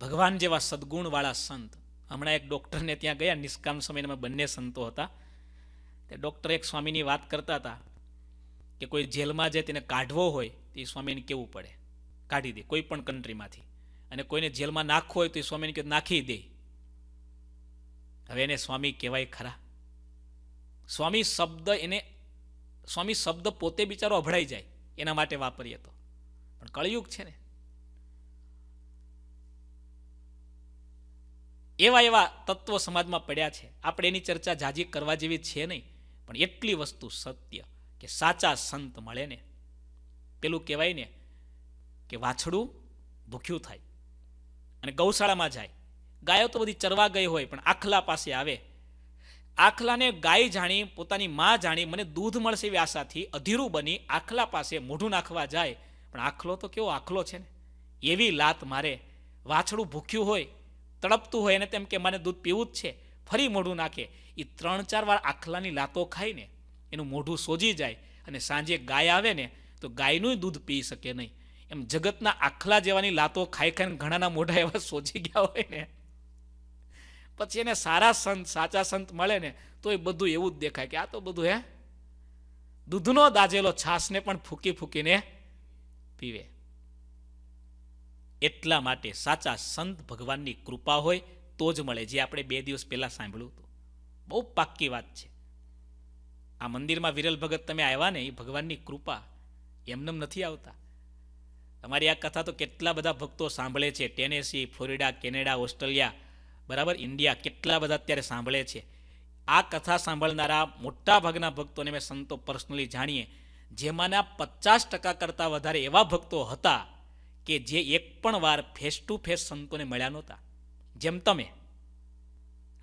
ભગવાન જેવા સદગુણવાળા સંત હમણાં એક ડૉક્ટરને ત્યાં ગયા નિષ્કામ સમયમાં બંને સંતો હતા તે ડૉક્ટર એક સ્વામીની વાત કરતા હતા કે કોઈ જેલમાં જે તેને કાઢવો હોય તો એ સ્વામીને કેવું પડે કાઢી દે કોઈ પણ કન્ટ્રીમાંથી અને કોઈને જેલમાં નાખવો હોય તો એ સ્વામીને કે નાખી દે હવે એને સ્વામી કહેવાય ખરા સ્વામી શબ્દ એને સ્વામી શબ્દ પોતે બિચારો અભળાઈ જાય એના માટે વાપરીએ તો પણ કળયુગ છે ને એવા એવા તત્વો સમાજમાં પડ્યા છે આપણે એની ચર્ચા જાજી કરવા જેવી છે નહીં પણ એટલી વસ્તુ સત્ય કે સાચા સંત મળે ને પેલું કહેવાય ને કે વાછડું ભૂખ્યું થાય અને ગૌશાળામાં જાય ગાયો તો બધી ચરવા ગઈ હોય પણ આખલા પાસે આવે આખલાને ગાય જાણી પોતાની મા જાણી મને દૂધ મળશે એવી આશાથી અધીરું બની આખલા પાસે મોઢું નાખવા જાય પણ આખલો તો કેવો આખલો છે ને એવી લાત મારે વાછડું ભૂખ્યું હોય તડપતું હોય અને તેમ કે મને દૂધ પીવું જ છે ફરી મોઢું નાખે એ ત્રણ ચાર વાર આખલાની લાતો ખાઈને એનું મોઢું સોજી જાય અને સાંજે ગાય આવે ને તો ગાયનું દૂધ પી શકે નહીં એમ જગતના આખલા જેવાની લાતો ખાઈ ખાઈને ઘણાના મોઢા એવા સોજી ગયા હોય ને પછી એને સારા સંત સાચા સંત મળે ને તો એ બધું એવું જ દેખાય કે આ તો બધું હે દૂધનો દાજેલો છાસને પણ ફૂકી ફૂકીને પીવે એટલા માટે સાચા સંત ભગવાનની કૃપા હોય તો જ મળે જે આપણે બે દિવસ પહેલાં સાંભળ્યું હતું બહુ પાક્કી વાત છે આ મંદિરમાં વિરલ ભગત તમે આવ્યા ને એ ભગવાનની કૃપા એમનેમ નથી આવતા તમારી આ કથા તો કેટલા બધા ભક્તો સાંભળે છે ટેનેસી ફ્લોરિડા કેનેડા ઓસ્ટ્રેલિયા બરાબર ઇન્ડિયા કેટલા બધા અત્યારે સાંભળે છે આ કથા સાંભળનારા મોટા ભાગના ભક્તોને મેં સંતો પર્સનલી જાણીએ જેમાંના પચાસ ટકા કરતાં વધારે એવા ભક્તો હતા કે જે એક પણ વાર ફેસ ટુ ફેસ સંતોને મળ્યા નહોતા જેમ તમે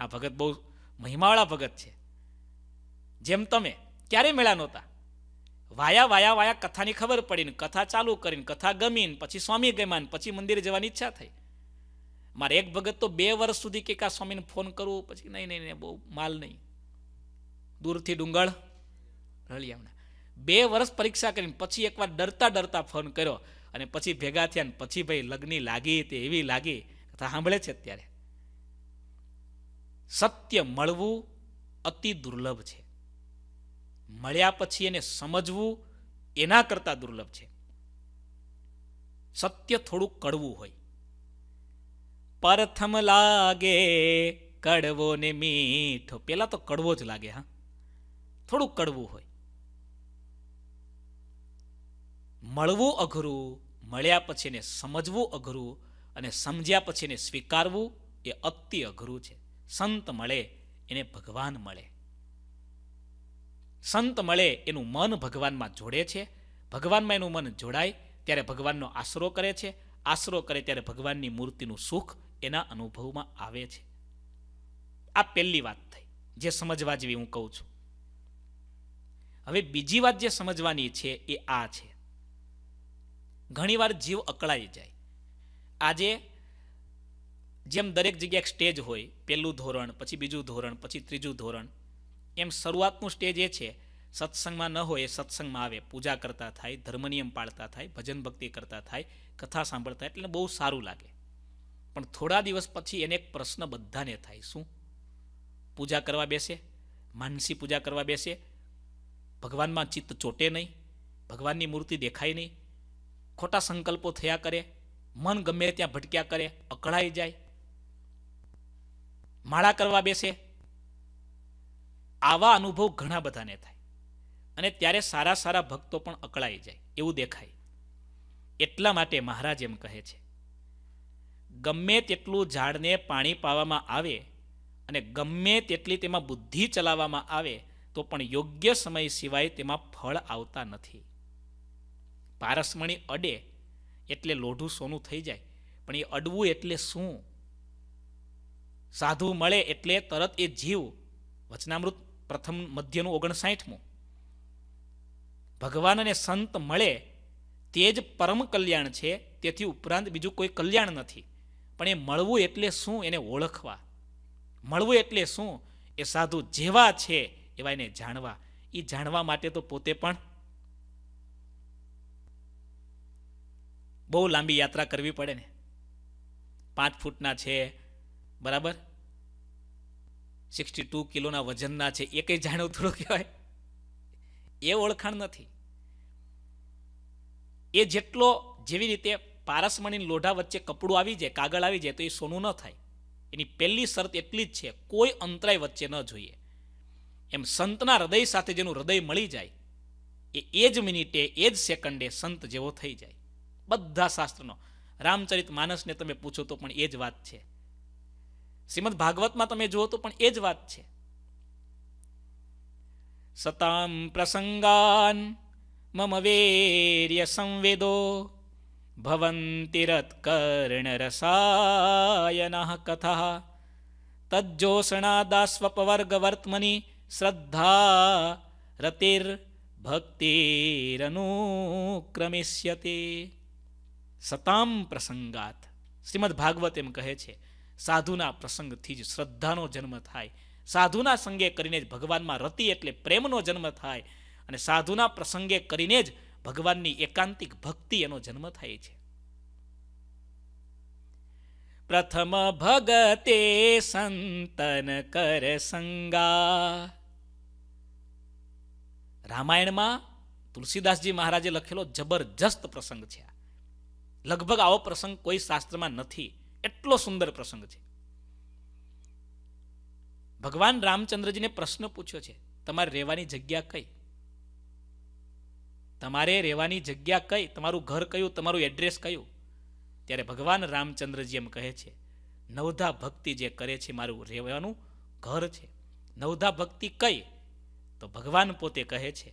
આ ભગત બહુ મહિમાવાળા ભગત છે જેમ તમે ક્યારે મેળા નહોતા વાયા વાયા વાયા કથાની ખબર પડીને કથા ચાલુ કરીને કથા ગમીને પછી સ્વામી ગમાન પછી મંદિરે જવાની ઈચ્છા થઈ મારે એક ભગત તો બે વર્ષ સુધી કે કા સ્વામીને ફોન કરવો પછી નહીં નહીં નહીં બહુ માલ નહીં દૂરથી ડુંગળ રળી રળિયામણા બે વર્ષ પરીક્ષા કરીને પછી એકવાર ડરતા ડરતા ફોન કર્યો અને પછી ભેગા થયા પછી ભાઈ લગ્ની લાગી તે એવી લાગી કથા સાંભળે છે અત્યારે સત્ય મળવું અતિ દુર્લભ છે મળ્યા પછી એને સમજવું એના કરતાં દુર્લભ છે સત્ય થોડું કડવું હોય પ્રથમ લાગે કડવો ને મીઠો પેલા તો કડવો જ લાગે હા થોડું કડવું હોય મળવું અઘરું મળ્યા પછી એને સમજવું અઘરું અને સમજ્યા પછી એને સ્વીકારવું એ અતિ અઘરું છે સંત મળે એને ભગવાન મળે સંત મળે એનું મન ભગવાનમાં જોડે છે ભગવાનમાં એનું મન જોડાય ત્યારે ભગવાનનો આશરો કરે છે આશરો કરે ત્યારે ભગવાનની મૂર્તિનું સુખ એના અનુભવમાં આવે છે આ પહેલી વાત થઈ જે સમજવા જેવી હું કહું છું હવે બીજી વાત જે સમજવાની છે એ આ છે ઘણીવાર જીવ અકળાઈ જાય આજે જેમ દરેક જગ્યાએ એક સ્ટેજ હોય પહેલું ધોરણ પછી બીજું ધોરણ પછી ત્રીજું ધોરણ એમ શરૂઆતનું સ્ટેજ એ છે સત્સંગમાં ન હોય એ સત્સંગમાં આવે પૂજા કરતા થાય ધર્મનિયમ પાળતા થાય ભજન ભક્તિ કરતા થાય કથા સાંભળતા એટલે બહુ સારું લાગે પણ થોડા દિવસ પછી એને એક પ્રશ્ન બધાને થાય શું પૂજા કરવા બેસે માનસી પૂજા કરવા બેસે ભગવાનમાં ચિત્ત ચોટે નહીં ભગવાનની મૂર્તિ દેખાય નહીં ખોટા સંકલ્પો થયા કરે મન ગમે ત્યાં ભટક્યા કરે અકળાઈ જાય માળા કરવા બેસે આવા અનુભવ ઘણા બધાને થાય અને ત્યારે સારા સારા ભક્તો પણ અકળાઈ જાય એવું દેખાય એટલા માટે મહારાજ એમ કહે છે ગમે તેટલું ઝાડને પાણી પાવામાં આવે અને ગમે તેટલી તેમાં બુદ્ધિ ચલાવવામાં આવે તો પણ યોગ્ય સમય સિવાય તેમાં ફળ આવતા નથી પારસમણી અડે એટલે લોઢું સોનું થઈ જાય પણ એ અડવું એટલે શું સાધુ મળે એટલે તરત એ જીવ વચનામૃત પ્રથમ મધ્યનું ઓગણસાઠમું ભગવાન અને સંત મળે તે જ પરમ કલ્યાણ છે તેથી ઉપરાંત બીજું કોઈ કલ્યાણ નથી પણ એ મળવું એટલે શું એને ઓળખવા મળવું એટલે શું એ સાધુ જેવા છે એવા એને જાણવા એ જાણવા માટે તો પોતે પણ બહુ લાંબી યાત્રા કરવી પડે ને પાંચ ફૂટના છે બરાબર સિક્સટી ટુ કિલોના વજનના છે એ કંઈ જાણવું થોડું કહેવાય એ ઓળખાણ નથી એ જેટલો જેવી રીતે પારસમણીને લોઢા વચ્ચે કપડું આવી જાય કાગળ આવી જાય તો એ સોનું ન થાય એની પહેલી શરત એટલી જ છે કોઈ અંતરાય વચ્ચે ન જોઈએ એમ સંતના હૃદય સાથે જેનું હૃદય મળી જાય એ એ જ મિનિટે એ જ સેકન્ડે સંત જેવો થઈ જાય બધા શાસ્ત્રનો રામચરિત માનસને તમે પૂછો તો પણ એ જ વાત છે શ્રીમદ ભાગવતમાં તમે જુઓ તો પણ એ જ વાત છે સતામ પ્રસંગાન મમ વેર્ય સંવેદો ભવંતિરત્કર્ણ રસાયન કથા તજ્જોષણા દાસ્વપવર્ગ વર્તમની શ્રદ્ધા રતિર ભક્તિરનુક્રમિષ્યતે સતામ પ્રસંગાત શ્રીમદ ભાગવત એમ કહે છે સાધુના પ્રસંગથી જ શ્રદ્ધાનો જન્મ થાય સાધુના સંગે કરીને જ ભગવાનમાં રતિ એટલે પ્રેમનો જન્મ થાય અને સાધુના પ્રસંગે કરીને જ ભગવાનની એકાંતિક ભક્તિ એનો જન્મ થાય છે પ્રથમ ભગતે સંતન કર સંગા રામાયણમાં તુલસીદાસજી મહારાજે લખેલો જબરજસ્ત પ્રસંગ છે લગભગ આવો પ્રસંગ કોઈ શાસ્ત્રમાં નથી એટલો સુંદર પ્રસંગ છે ભગવાન રામચંદ્રજીને પ્રશ્ન પૂછ્યો છે તમારે રહેવાની જગ્યા કઈ તમારે રહેવાની જગ્યા કઈ તમારું ઘર કયું તમારું એડ્રેસ કયું ત્યારે ભગવાન રામચંદ્રજી એમ કહે છે નવધા ભક્તિ જે કરે છે મારું રહેવાનું ઘર છે નવધા ભક્તિ કઈ તો ભગવાન પોતે કહે છે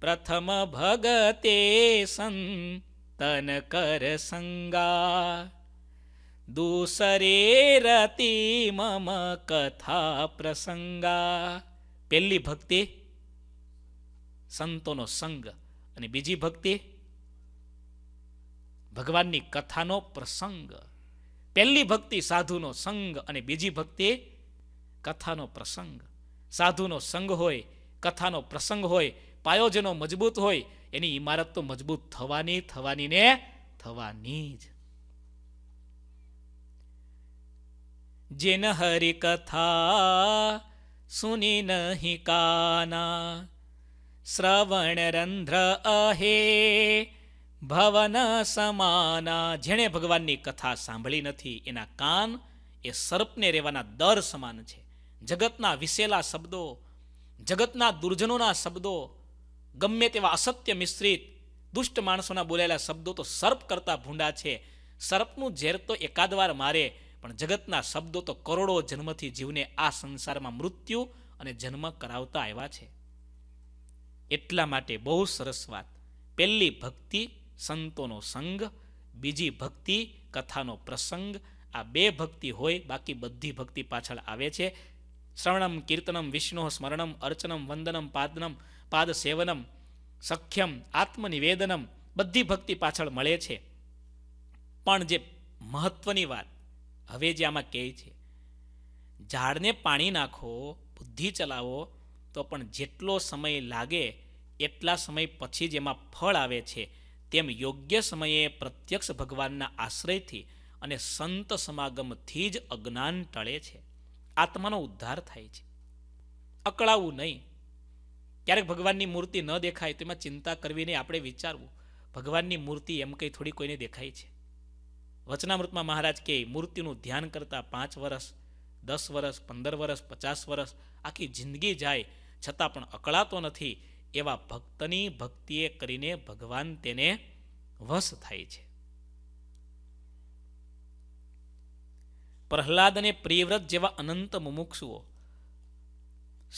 પ્રથમ ભગતે સંતન કર સંગા દૂસરે રતી મમ કથા પ્રસંગા પહેલી ભક્તિ સંતોનો સંગ અને બીજી ભક્તિ ભગવાનની કથાનો પ્રસંગ પહેલી ભક્તિ સાધુનો સંગ અને બીજી ભક્તિ કથાનો પ્રસંગ સાધુનો સંગ હોય કથાનો પ્રસંગ હોય પાયોજનો મજબૂત હોય એની ઇમારત તો મજબૂત થવાની થવાની ને થવાની જ જેન હરિ કથા સુની નહીં કાના શ્રવણ રંધ્ર અહે ભવન સમાના જેણે ભગવાનની કથા સાંભળી નથી એના કાન એ સર્પને રહેવાના દર સમાન છે જગતના વિસેલા શબ્દો જગતના દુર્જનોના શબ્દો ગમે તેવા અસત્ય મિશ્રિત દુષ્ટ માણસોના બોલેલા શબ્દો તો સર્પ કરતા ભૂંડા છે સર્પનું ઝેર તો એકાદવાર મારે પણ જગતના શબ્દો તો કરોડો જન્મથી જીવને આ સંસારમાં મૃત્યુ અને જન્મ કરાવતા આવ્યા છે એટલા માટે બહુ સરસ વાત પહેલી ભક્તિ સંતોનો સંગ બીજી ભક્તિ કથાનો પ્રસંગ આ બે ભક્તિ હોય બાકી બધી ભક્તિ પાછળ આવે છે શ્રવણમ કીર્તનમ વિષ્ણુ સ્મરણમ અર્ચનમ વંદનમ પાદનમ પાદ સેવનમ સખ્યમ આત્મનિવેદનમ બધી ભક્તિ પાછળ મળે છે પણ જે મહત્વની વાત હવે જે આમાં કહે છે ઝાડને પાણી નાખો બુદ્ધિ ચલાવો તો પણ જેટલો સમય લાગે એટલા સમય પછી જ એમાં ફળ આવે છે તેમ યોગ્ય સમયે પ્રત્યક્ષ ભગવાનના આશ્રયથી અને સંત સમાગમથી જ અજ્ઞાન ટળે છે આત્માનો ઉદ્ધાર થાય છે અકળાવવું નહીં ક્યારેક ભગવાનની મૂર્તિ ન દેખાય તો એમાં ચિંતા કરવીને આપણે વિચારવું ભગવાનની મૂર્તિ એમ કંઈ થોડી કોઈને દેખાય છે વચનામૃતમાં મહારાજ કે મૂર્તિનું ધ્યાન કરતા પાંચ વર્ષ દસ વર્ષ પંદર વર્ષ પચાસ વર્ષ આખી જિંદગી જાય છતાં પણ અકળાતો નથી એવા ભક્તની ભક્તિએ કરીને ભગવાન તેને વશ થાય છે પ્રહલાદ અને પ્રિયવ્રત જેવા અનંત મુમુક્ષુઓ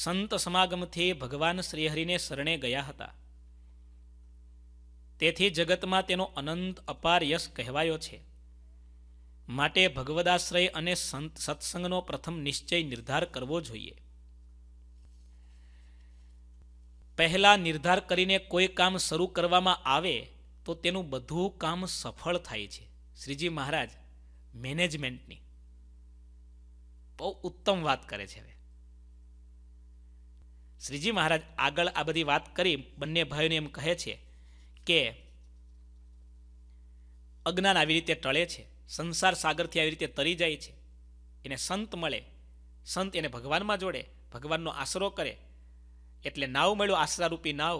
સંત સમાગમથી ભગવાન શ્રીહરિને શરણે ગયા હતા તેથી જગતમાં તેનો અનંત અપાર યશ કહેવાયો છે માટે ભગવદાશ્રય અને સંત સત્સંગનો પ્રથમ નિશ્ચય નિર્ધાર કરવો જોઈએ પહેલા નિર્ધાર કરીને કોઈ કામ શરૂ કરવામાં આવે તો તેનું બધું કામ સફળ થાય છે શ્રીજી મહારાજ મેનેજમેન્ટની બહુ ઉત્તમ વાત કરે છે હવે શ્રીજી મહારાજ આગળ આ બધી વાત કરી બંને ભાઈઓને એમ કહે છે કે અજ્ઞાન આવી રીતે ટળે છે સંસાર સાગરથી આવી રીતે તરી જાય છે એને સંત મળે સંત એને ભગવાનમાં જોડે ભગવાનનો આશરો કરે એટલે નાવ મળ્યો આશરારૂપી નાવ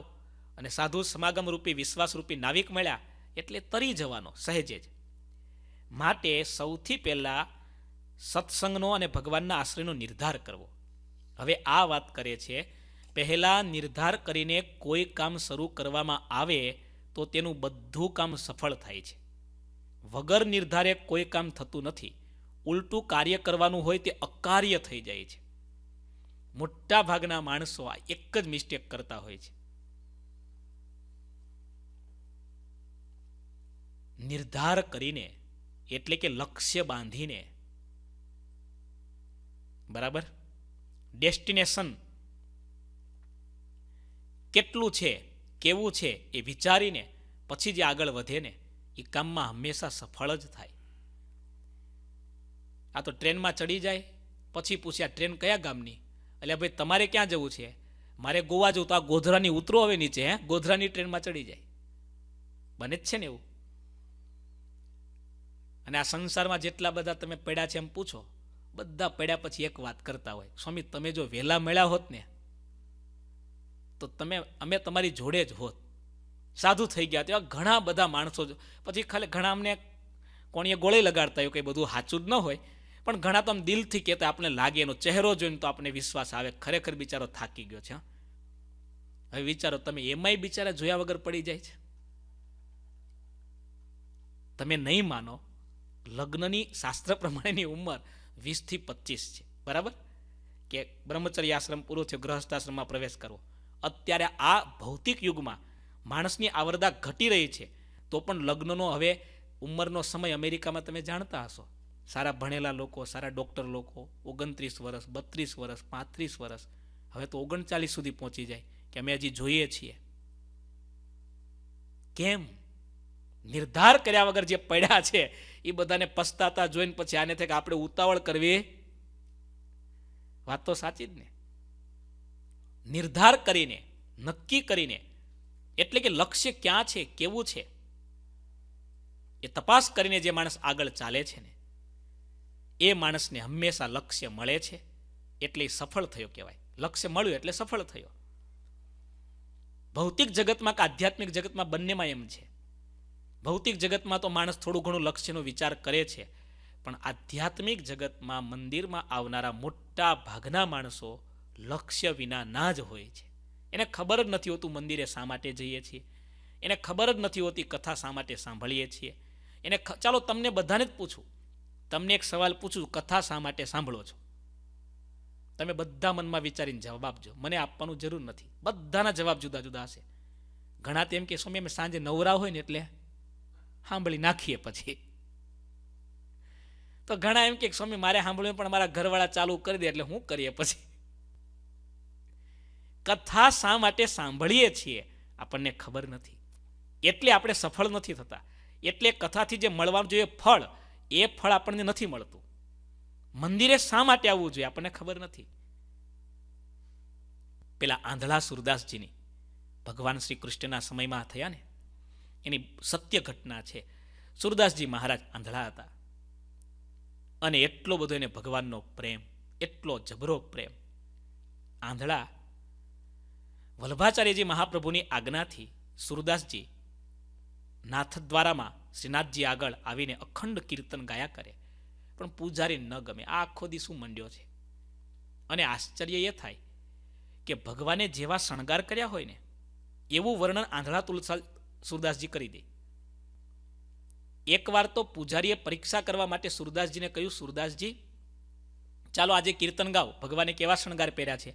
અને સાધુ સમાગમ રૂપી વિશ્વાસરૂપી નાવિક મળ્યા એટલે તરી જવાનો સહેજે જ માટે સૌથી પહેલાં સત્સંગનો અને ભગવાનના આશ્રયનો નિર્ધાર કરવો હવે આ વાત કરે છે પહેલાં નિર્ધાર કરીને કોઈ કામ શરૂ કરવામાં આવે તો તેનું બધું કામ સફળ થાય છે વગર નિર્ધારે કોઈ કામ થતું નથી ઉલટું કાર્ય કરવાનું હોય તે અકાર્ય થઈ જાય છે મોટા ભાગના માણસો આ એક જ મિસ્ટેક કરતા હોય છે નિર્ધાર કરીને એટલે કે લક્ષ્ય બાંધીને બરાબર ડેસ્ટિનેશન કેટલું છે કેવું છે એ વિચારીને પછી જે આગળ વધે ને એ કામમાં હંમેશા સફળ જ થાય આ તો ટ્રેનમાં ચડી જાય પછી પૂછ્યા ટ્રેન કયા ગામની એટલે ભાઈ તમારે ક્યાં જવું છે મારે ગોવા જવું તો આ ગોધરાની ઉતરો હવે નીચે હે ગોધરાની ટ્રેનમાં ચડી જાય બને જ છે ને એવું અને આ સંસારમાં જેટલા બધા તમે પડ્યા છે એમ પૂછો બધા પડ્યા પછી એક વાત કરતા હોય સ્વામી તમે જો વહેલા મળ્યા હોત ને તો તમે અમે તમારી જોડે જ હોત સાધુ થઈ ગયા તેવા ઘણા બધા માણસો પછી ખાલી ઘણા અમને કોણીએ ગોળે લગાડતા હોય કંઈ બધું સાચું જ ન હોય પણ ઘણા તો આમ દિલથી કહેતા આપણે લાગે એનો ચહેરો જોઈને તો આપણે વિશ્વાસ આવે ખરેખર બિચારો થાકી ગયો છે હવે વિચારો તમે એમાંય બિચારા જોયા વગર પડી જાય છે તમે નહીં માનો લગ્નની શાસ્ત્ર પ્રમાણેની ઉંમર વીસથી પચીસ છે બરાબર કે બ્રહ્મચર્ય આશ્રમ પૂરો થયો ગ્રહસ્થાશ્રમમાં પ્રવેશ કરવો અત્યારે આ ભૌતિક યુગમાં માણસની આવરદા ઘટી રહી છે તો પણ લગ્નનો હવે ઉંમરનો સમય અમેરિકામાં તમે જાણતા હશો સારા ભણેલા લોકો સારા ડૉક્ટર લોકો ઓગણત્રીસ વર્ષ બત્રીસ વર્ષ પાંત્રીસ વર્ષ હવે તો ઓગણચાલીસ સુધી પહોંચી જાય કે અમે હજી જોઈએ છીએ કેમ નિર્ધાર કર્યા વગર જે પડ્યા છે એ બધાને પસ્તાતા જોઈને પછી આને થાય કે આપણે ઉતાવળ કરવી વાત તો સાચી જ ને નિર્ધાર કરીને નક્કી કરીને એટલે કે લક્ષ્ય ક્યાં છે કેવું છે એ તપાસ કરીને જે માણસ આગળ ચાલે છે ને એ માણસને હંમેશા લક્ષ્ય મળે છે એટલે સફળ થયો કહેવાય લક્ષ્ય મળ્યું એટલે સફળ થયો ભૌતિક જગતમાં કે આધ્યાત્મિક જગતમાં બંનેમાં એમ છે ભૌતિક જગતમાં તો માણસ થોડું ઘણું લક્ષ્યનો વિચાર કરે છે પણ આધ્યાત્મિક જગતમાં મંદિરમાં આવનારા મોટા ભાગના માણસો લક્ષ્ય વિના ના જ હોય છે એને ખબર જ નથી હોતું મંદિરે શા માટે જઈએ છીએ એને ખબર જ નથી હોતી કથા શા માટે સાંભળીએ છીએ એને ચાલો તમને બધાને જ પૂછું તમને એક સવાલ પૂછું કથા શા માટે સાંભળો છો તમે બધા મનમાં વિચારીને જવાબ આપજો મને આપવાનું જરૂર નથી બધાના જવાબ જુદા જુદા હશે ઘણા તેમ કે સ્વામી અમે સાંજે નવરા હોય ને એટલે સાંભળી નાખીએ પછી તો ઘણા એમ કે સ્વામી મારે સાંભળ્યું પણ મારા ઘરવાળા ચાલુ કરી દે એટલે હું કરીએ પછી કથા શા માટે સાંભળીએ છીએ આપણને ખબર નથી એટલે આપણે સફળ નથી થતા એટલે કથાથી જે મળવા જોઈએ ફળ એ ફળ આપણને નથી મળતું મંદિરે શા માટે આવવું જોઈએ આપણને ખબર નથી પેલા આંધળા સુરદાસજીની ભગવાન શ્રી કૃષ્ણના સમયમાં થયા ને એની સત્ય ઘટના છે સુરદાસજી મહારાજ આંધળા હતા અને એટલો બધો એને ભગવાનનો પ્રેમ એટલો જબરો પ્રેમ આંધળા વલ્ભાચાર્યજી મહાપ્રભુની આજ્ઞાથી સુરદાસજી નાથ દ્વારામાં શ્રીનાથજી આગળ આવીને અખંડ કીર્તન ગાયા કરે પણ પૂજારી ન ગમે આ આખો દી શું મંડ્યો છે અને આશ્ચર્ય એ થાય કે ભગવાને જેવા શણગાર કર્યા હોય ને એવું વર્ણન આંધળા તુલસા સુરદાસજી કરી દે એકવાર તો પૂજારીએ પરીક્ષા કરવા માટે સુરદાસજીને કહ્યું સુરદાસજી ચાલો આજે કીર્તન ગાઓ ભગવાને કેવા શણગાર પહેર્યા છે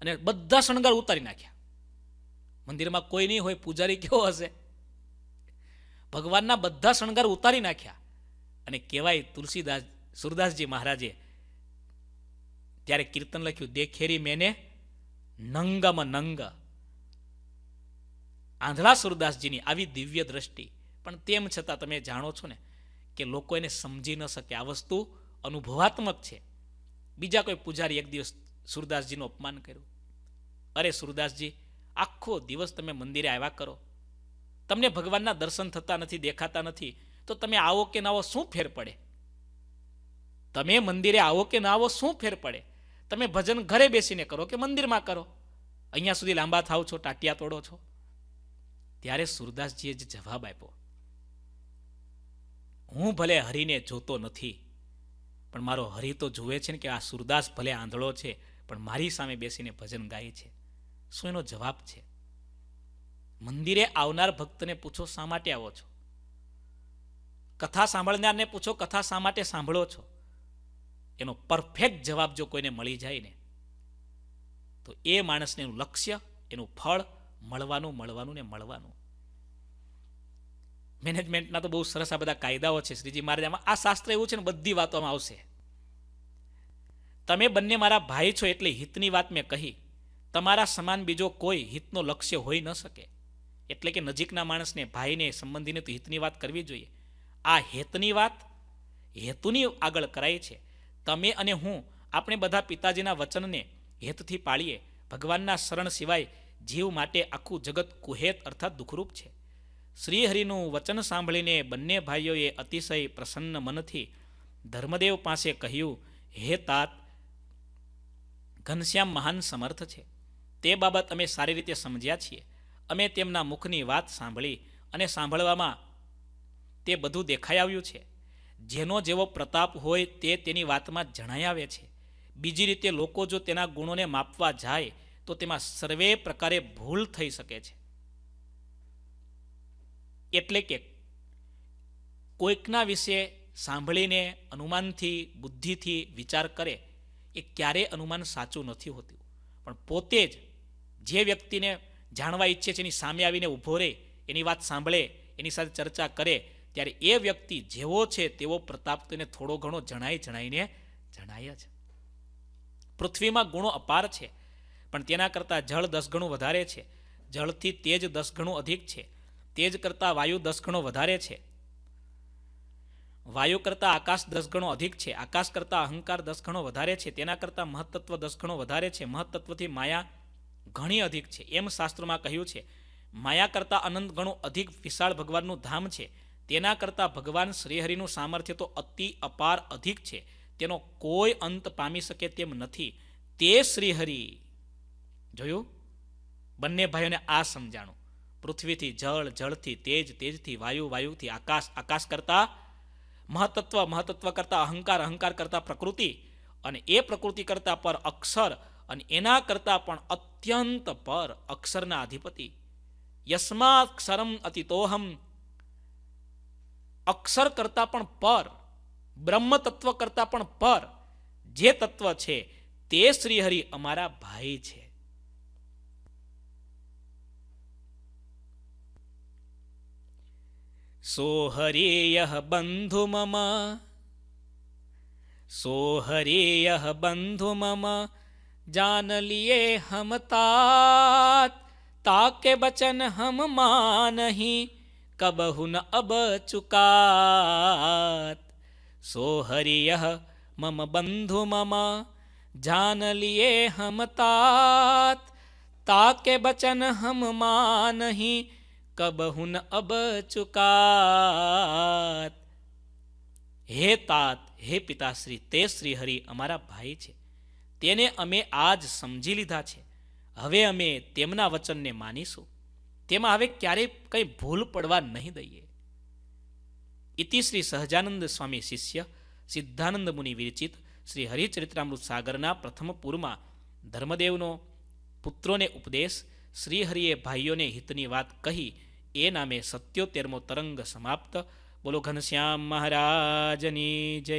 અને બધા શણગાર ઉતારી નાખ્યા મંદિરમાં કોઈ નહીં હોય પૂજારી કેવો હશે ભગવાનના બધા શણગાર ઉતારી નાખ્યા અને કહેવાય તુલસીદાસ સુરદાસજી મહારાજે ત્યારે કીર્તન લખ્યું દેખેરી મેને નંગમ નંગ આંધળા સુરદાસજીની આવી દિવ્ય દ્રષ્ટિ પણ તેમ છતાં તમે જાણો છો ને કે લોકો એને સમજી ન શકે આ વસ્તુ અનુભવાત્મક છે બીજા કોઈ પૂજારી એક દિવસ સુરદાસજીનું અપમાન કર્યું અરે સુરદાસજી આખો દિવસ તમે મંદિરે આવ્યા કરો તમને ભગવાનના દર્શન થતા નથી દેખાતા નથી તો તમે આવો કે ના આવો શું ફેર પડે તમે મંદિરે આવો કે ના આવો શું ફેર પડે તમે ભજન ઘરે બેસીને કરો કે મંદિરમાં કરો અહીંયા સુધી લાંબા થાવ છો ટાટિયા તોડો છો ત્યારે સુરદાસજીએ જ જવાબ આપ્યો હું ભલે હરિને જોતો નથી પણ મારો હરિ તો જુએ છે ને કે આ સુરદાસ ભલે આંધળો છે પણ મારી સામે બેસીને ભજન ગાય છે શું એનો જવાબ છે મંદિરે આવનાર ભક્તને પૂછો શા માટે આવો છો કથા સાંભળનારને પૂછો કથા શા માટે સાંભળો છો એનો પરફેક્ટ જવાબ જો કોઈને મળી જાય ને તો એ માણસને એનું લક્ષ્ય એનું ફળ મળવાનું મળવાનું ને મળવાનું મેનેજમેન્ટના તો બહુ સરસ આ બધા કાયદાઓ છે શ્રીજી મહારાજામાં આ શાસ્ત્ર એવું છે ને બધી વાતોમાં આવશે તમે બંને મારા ભાઈ છો એટલે હિતની વાત મેં કહી તમારા સમાન બીજો કોઈ હિતનો લક્ષ્ય હોઈ ન શકે એટલે કે નજીકના માણસને ભાઈને સંબંધીને તો હિતની વાત કરવી જોઈએ આ હેતની વાત હેતુની આગળ કરાય છે તમે અને હું આપણે બધા પિતાજીના વચનને હેતથી પાળીએ ભગવાનના શરણ સિવાય જીવ માટે આખું જગત કુહેત અર્થાત દુઃખરૂપ છે શ્રીહરિનું વચન સાંભળીને બંને ભાઈઓએ અતિશય પ્રસન્ન મનથી ધર્મદેવ પાસે કહ્યું હે તાત ઘનશ્યામ મહાન સમર્થ છે તે બાબત અમે સારી રીતે સમજ્યા છીએ અમે તેમના મુખની વાત સાંભળી અને સાંભળવામાં તે બધું દેખાઈ આવ્યું છે જેનો જેવો પ્રતાપ હોય તે તેની વાતમાં જણાઈ આવે છે બીજી રીતે લોકો જો તેના ગુણોને માપવા જાય તો તેમાં સર્વે પ્રકારે ભૂલ થઈ શકે છે એટલે કે કોઈકના વિશે સાંભળીને અનુમાનથી બુદ્ધિથી વિચાર કરે એ ક્યારેય અનુમાન સાચું નથી હોતું પણ પોતે જ જે વ્યક્તિને જાણવા ઈચ્છે છે એની સામે આવીને ઊભો રહે એની વાત સાંભળે એની સાથે ચર્ચા કરે ત્યારે એ વ્યક્તિ જેવો છે તેવો પ્રતાપ તેને થોડો ઘણો જણાય જણાઈને જણાય જ પૃથ્વીમાં ગુણો અપાર છે પણ તેના કરતાં જળ દસ ગણું વધારે છે જળથી તેજ દસ ગણું અધિક છે તેજ કરતાં વાયુ દસ ગણો વધારે છે વાયુ કરતાં આકાશ દસ ગણો અધિક છે આકાશ કરતાં અહંકાર દસ ગણો વધારે છે તેના કરતાં મહત્તત્વ દસ ગણો વધારે છે મહત્તત્વથી માયા ઘણી અધિક છે એમ શાસ્ત્રોમાં કહ્યું છે માયા કરતા અનંત ગણું અધિક વિશાળ ભગવાનનું ધામ છે તેના કરતાં ભગવાન શ્રીહરિનું સામર્થ્ય તો અતિ અપાર અધિક છે તેનો કોઈ અંત પામી શકે તેમ નથી તે શ્રીહરિ જોયું બંને ભાઈઓને આ સમજાણું પૃથ્વીથી જળ જળથી તેજ તેજથી વાયુ વાયુથી આકાશ આકાશ કરતાં મહતત્વ મહતત્વ કરતાં અહંકાર અહંકાર કરતાં પ્રકૃતિ અને એ પ્રકૃતિ કરતાં પર અક્ષર અને એના કરતા પણ અત્યંત પર અક્ષરના અધિપતિ યસ્માત ક્ષરમ અતિતોહમ અક્ષર કરતા પણ પર બ્રહ્મ તત્વ કરતા પણ પર જે તત્વ છે તે શ્રીહરિ અમારા ભાઈ છે સોહરેય બંધુ મમ સોહરેય બંધુ મમ जान लिए हम तात ताके बचन हम मानही हुन अब चुकात सो यह मम बंधु मम जान लिए हम तात ताके बचन हम मानही हुन अब चुकात हे तात हे पिताश्री ते श्री हरि अमारा भाई छे તેને અમે આજ સમજી લીધા છે હવે અમે તેમના વચનને માનીશું તેમાં હવે ક્યારેય કંઈ ભૂલ પડવા નહીં દઈએ ઇતિ શ્રી સહજાનંદ સ્વામી શિષ્ય સિદ્ધાનંદ મુનિ વિરચિત શ્રી હરિચરિત્રામૃત સાગરના પ્રથમ પૂરમાં ધર્મદેવનો પુત્રોને ઉપદેશ શ્રીહરિએ ભાઈઓને હિતની વાત કહી એ નામે સત્યોતેરમો તરંગ સમાપ્ત બોલો ઘનશ્યામ મહારાજની જય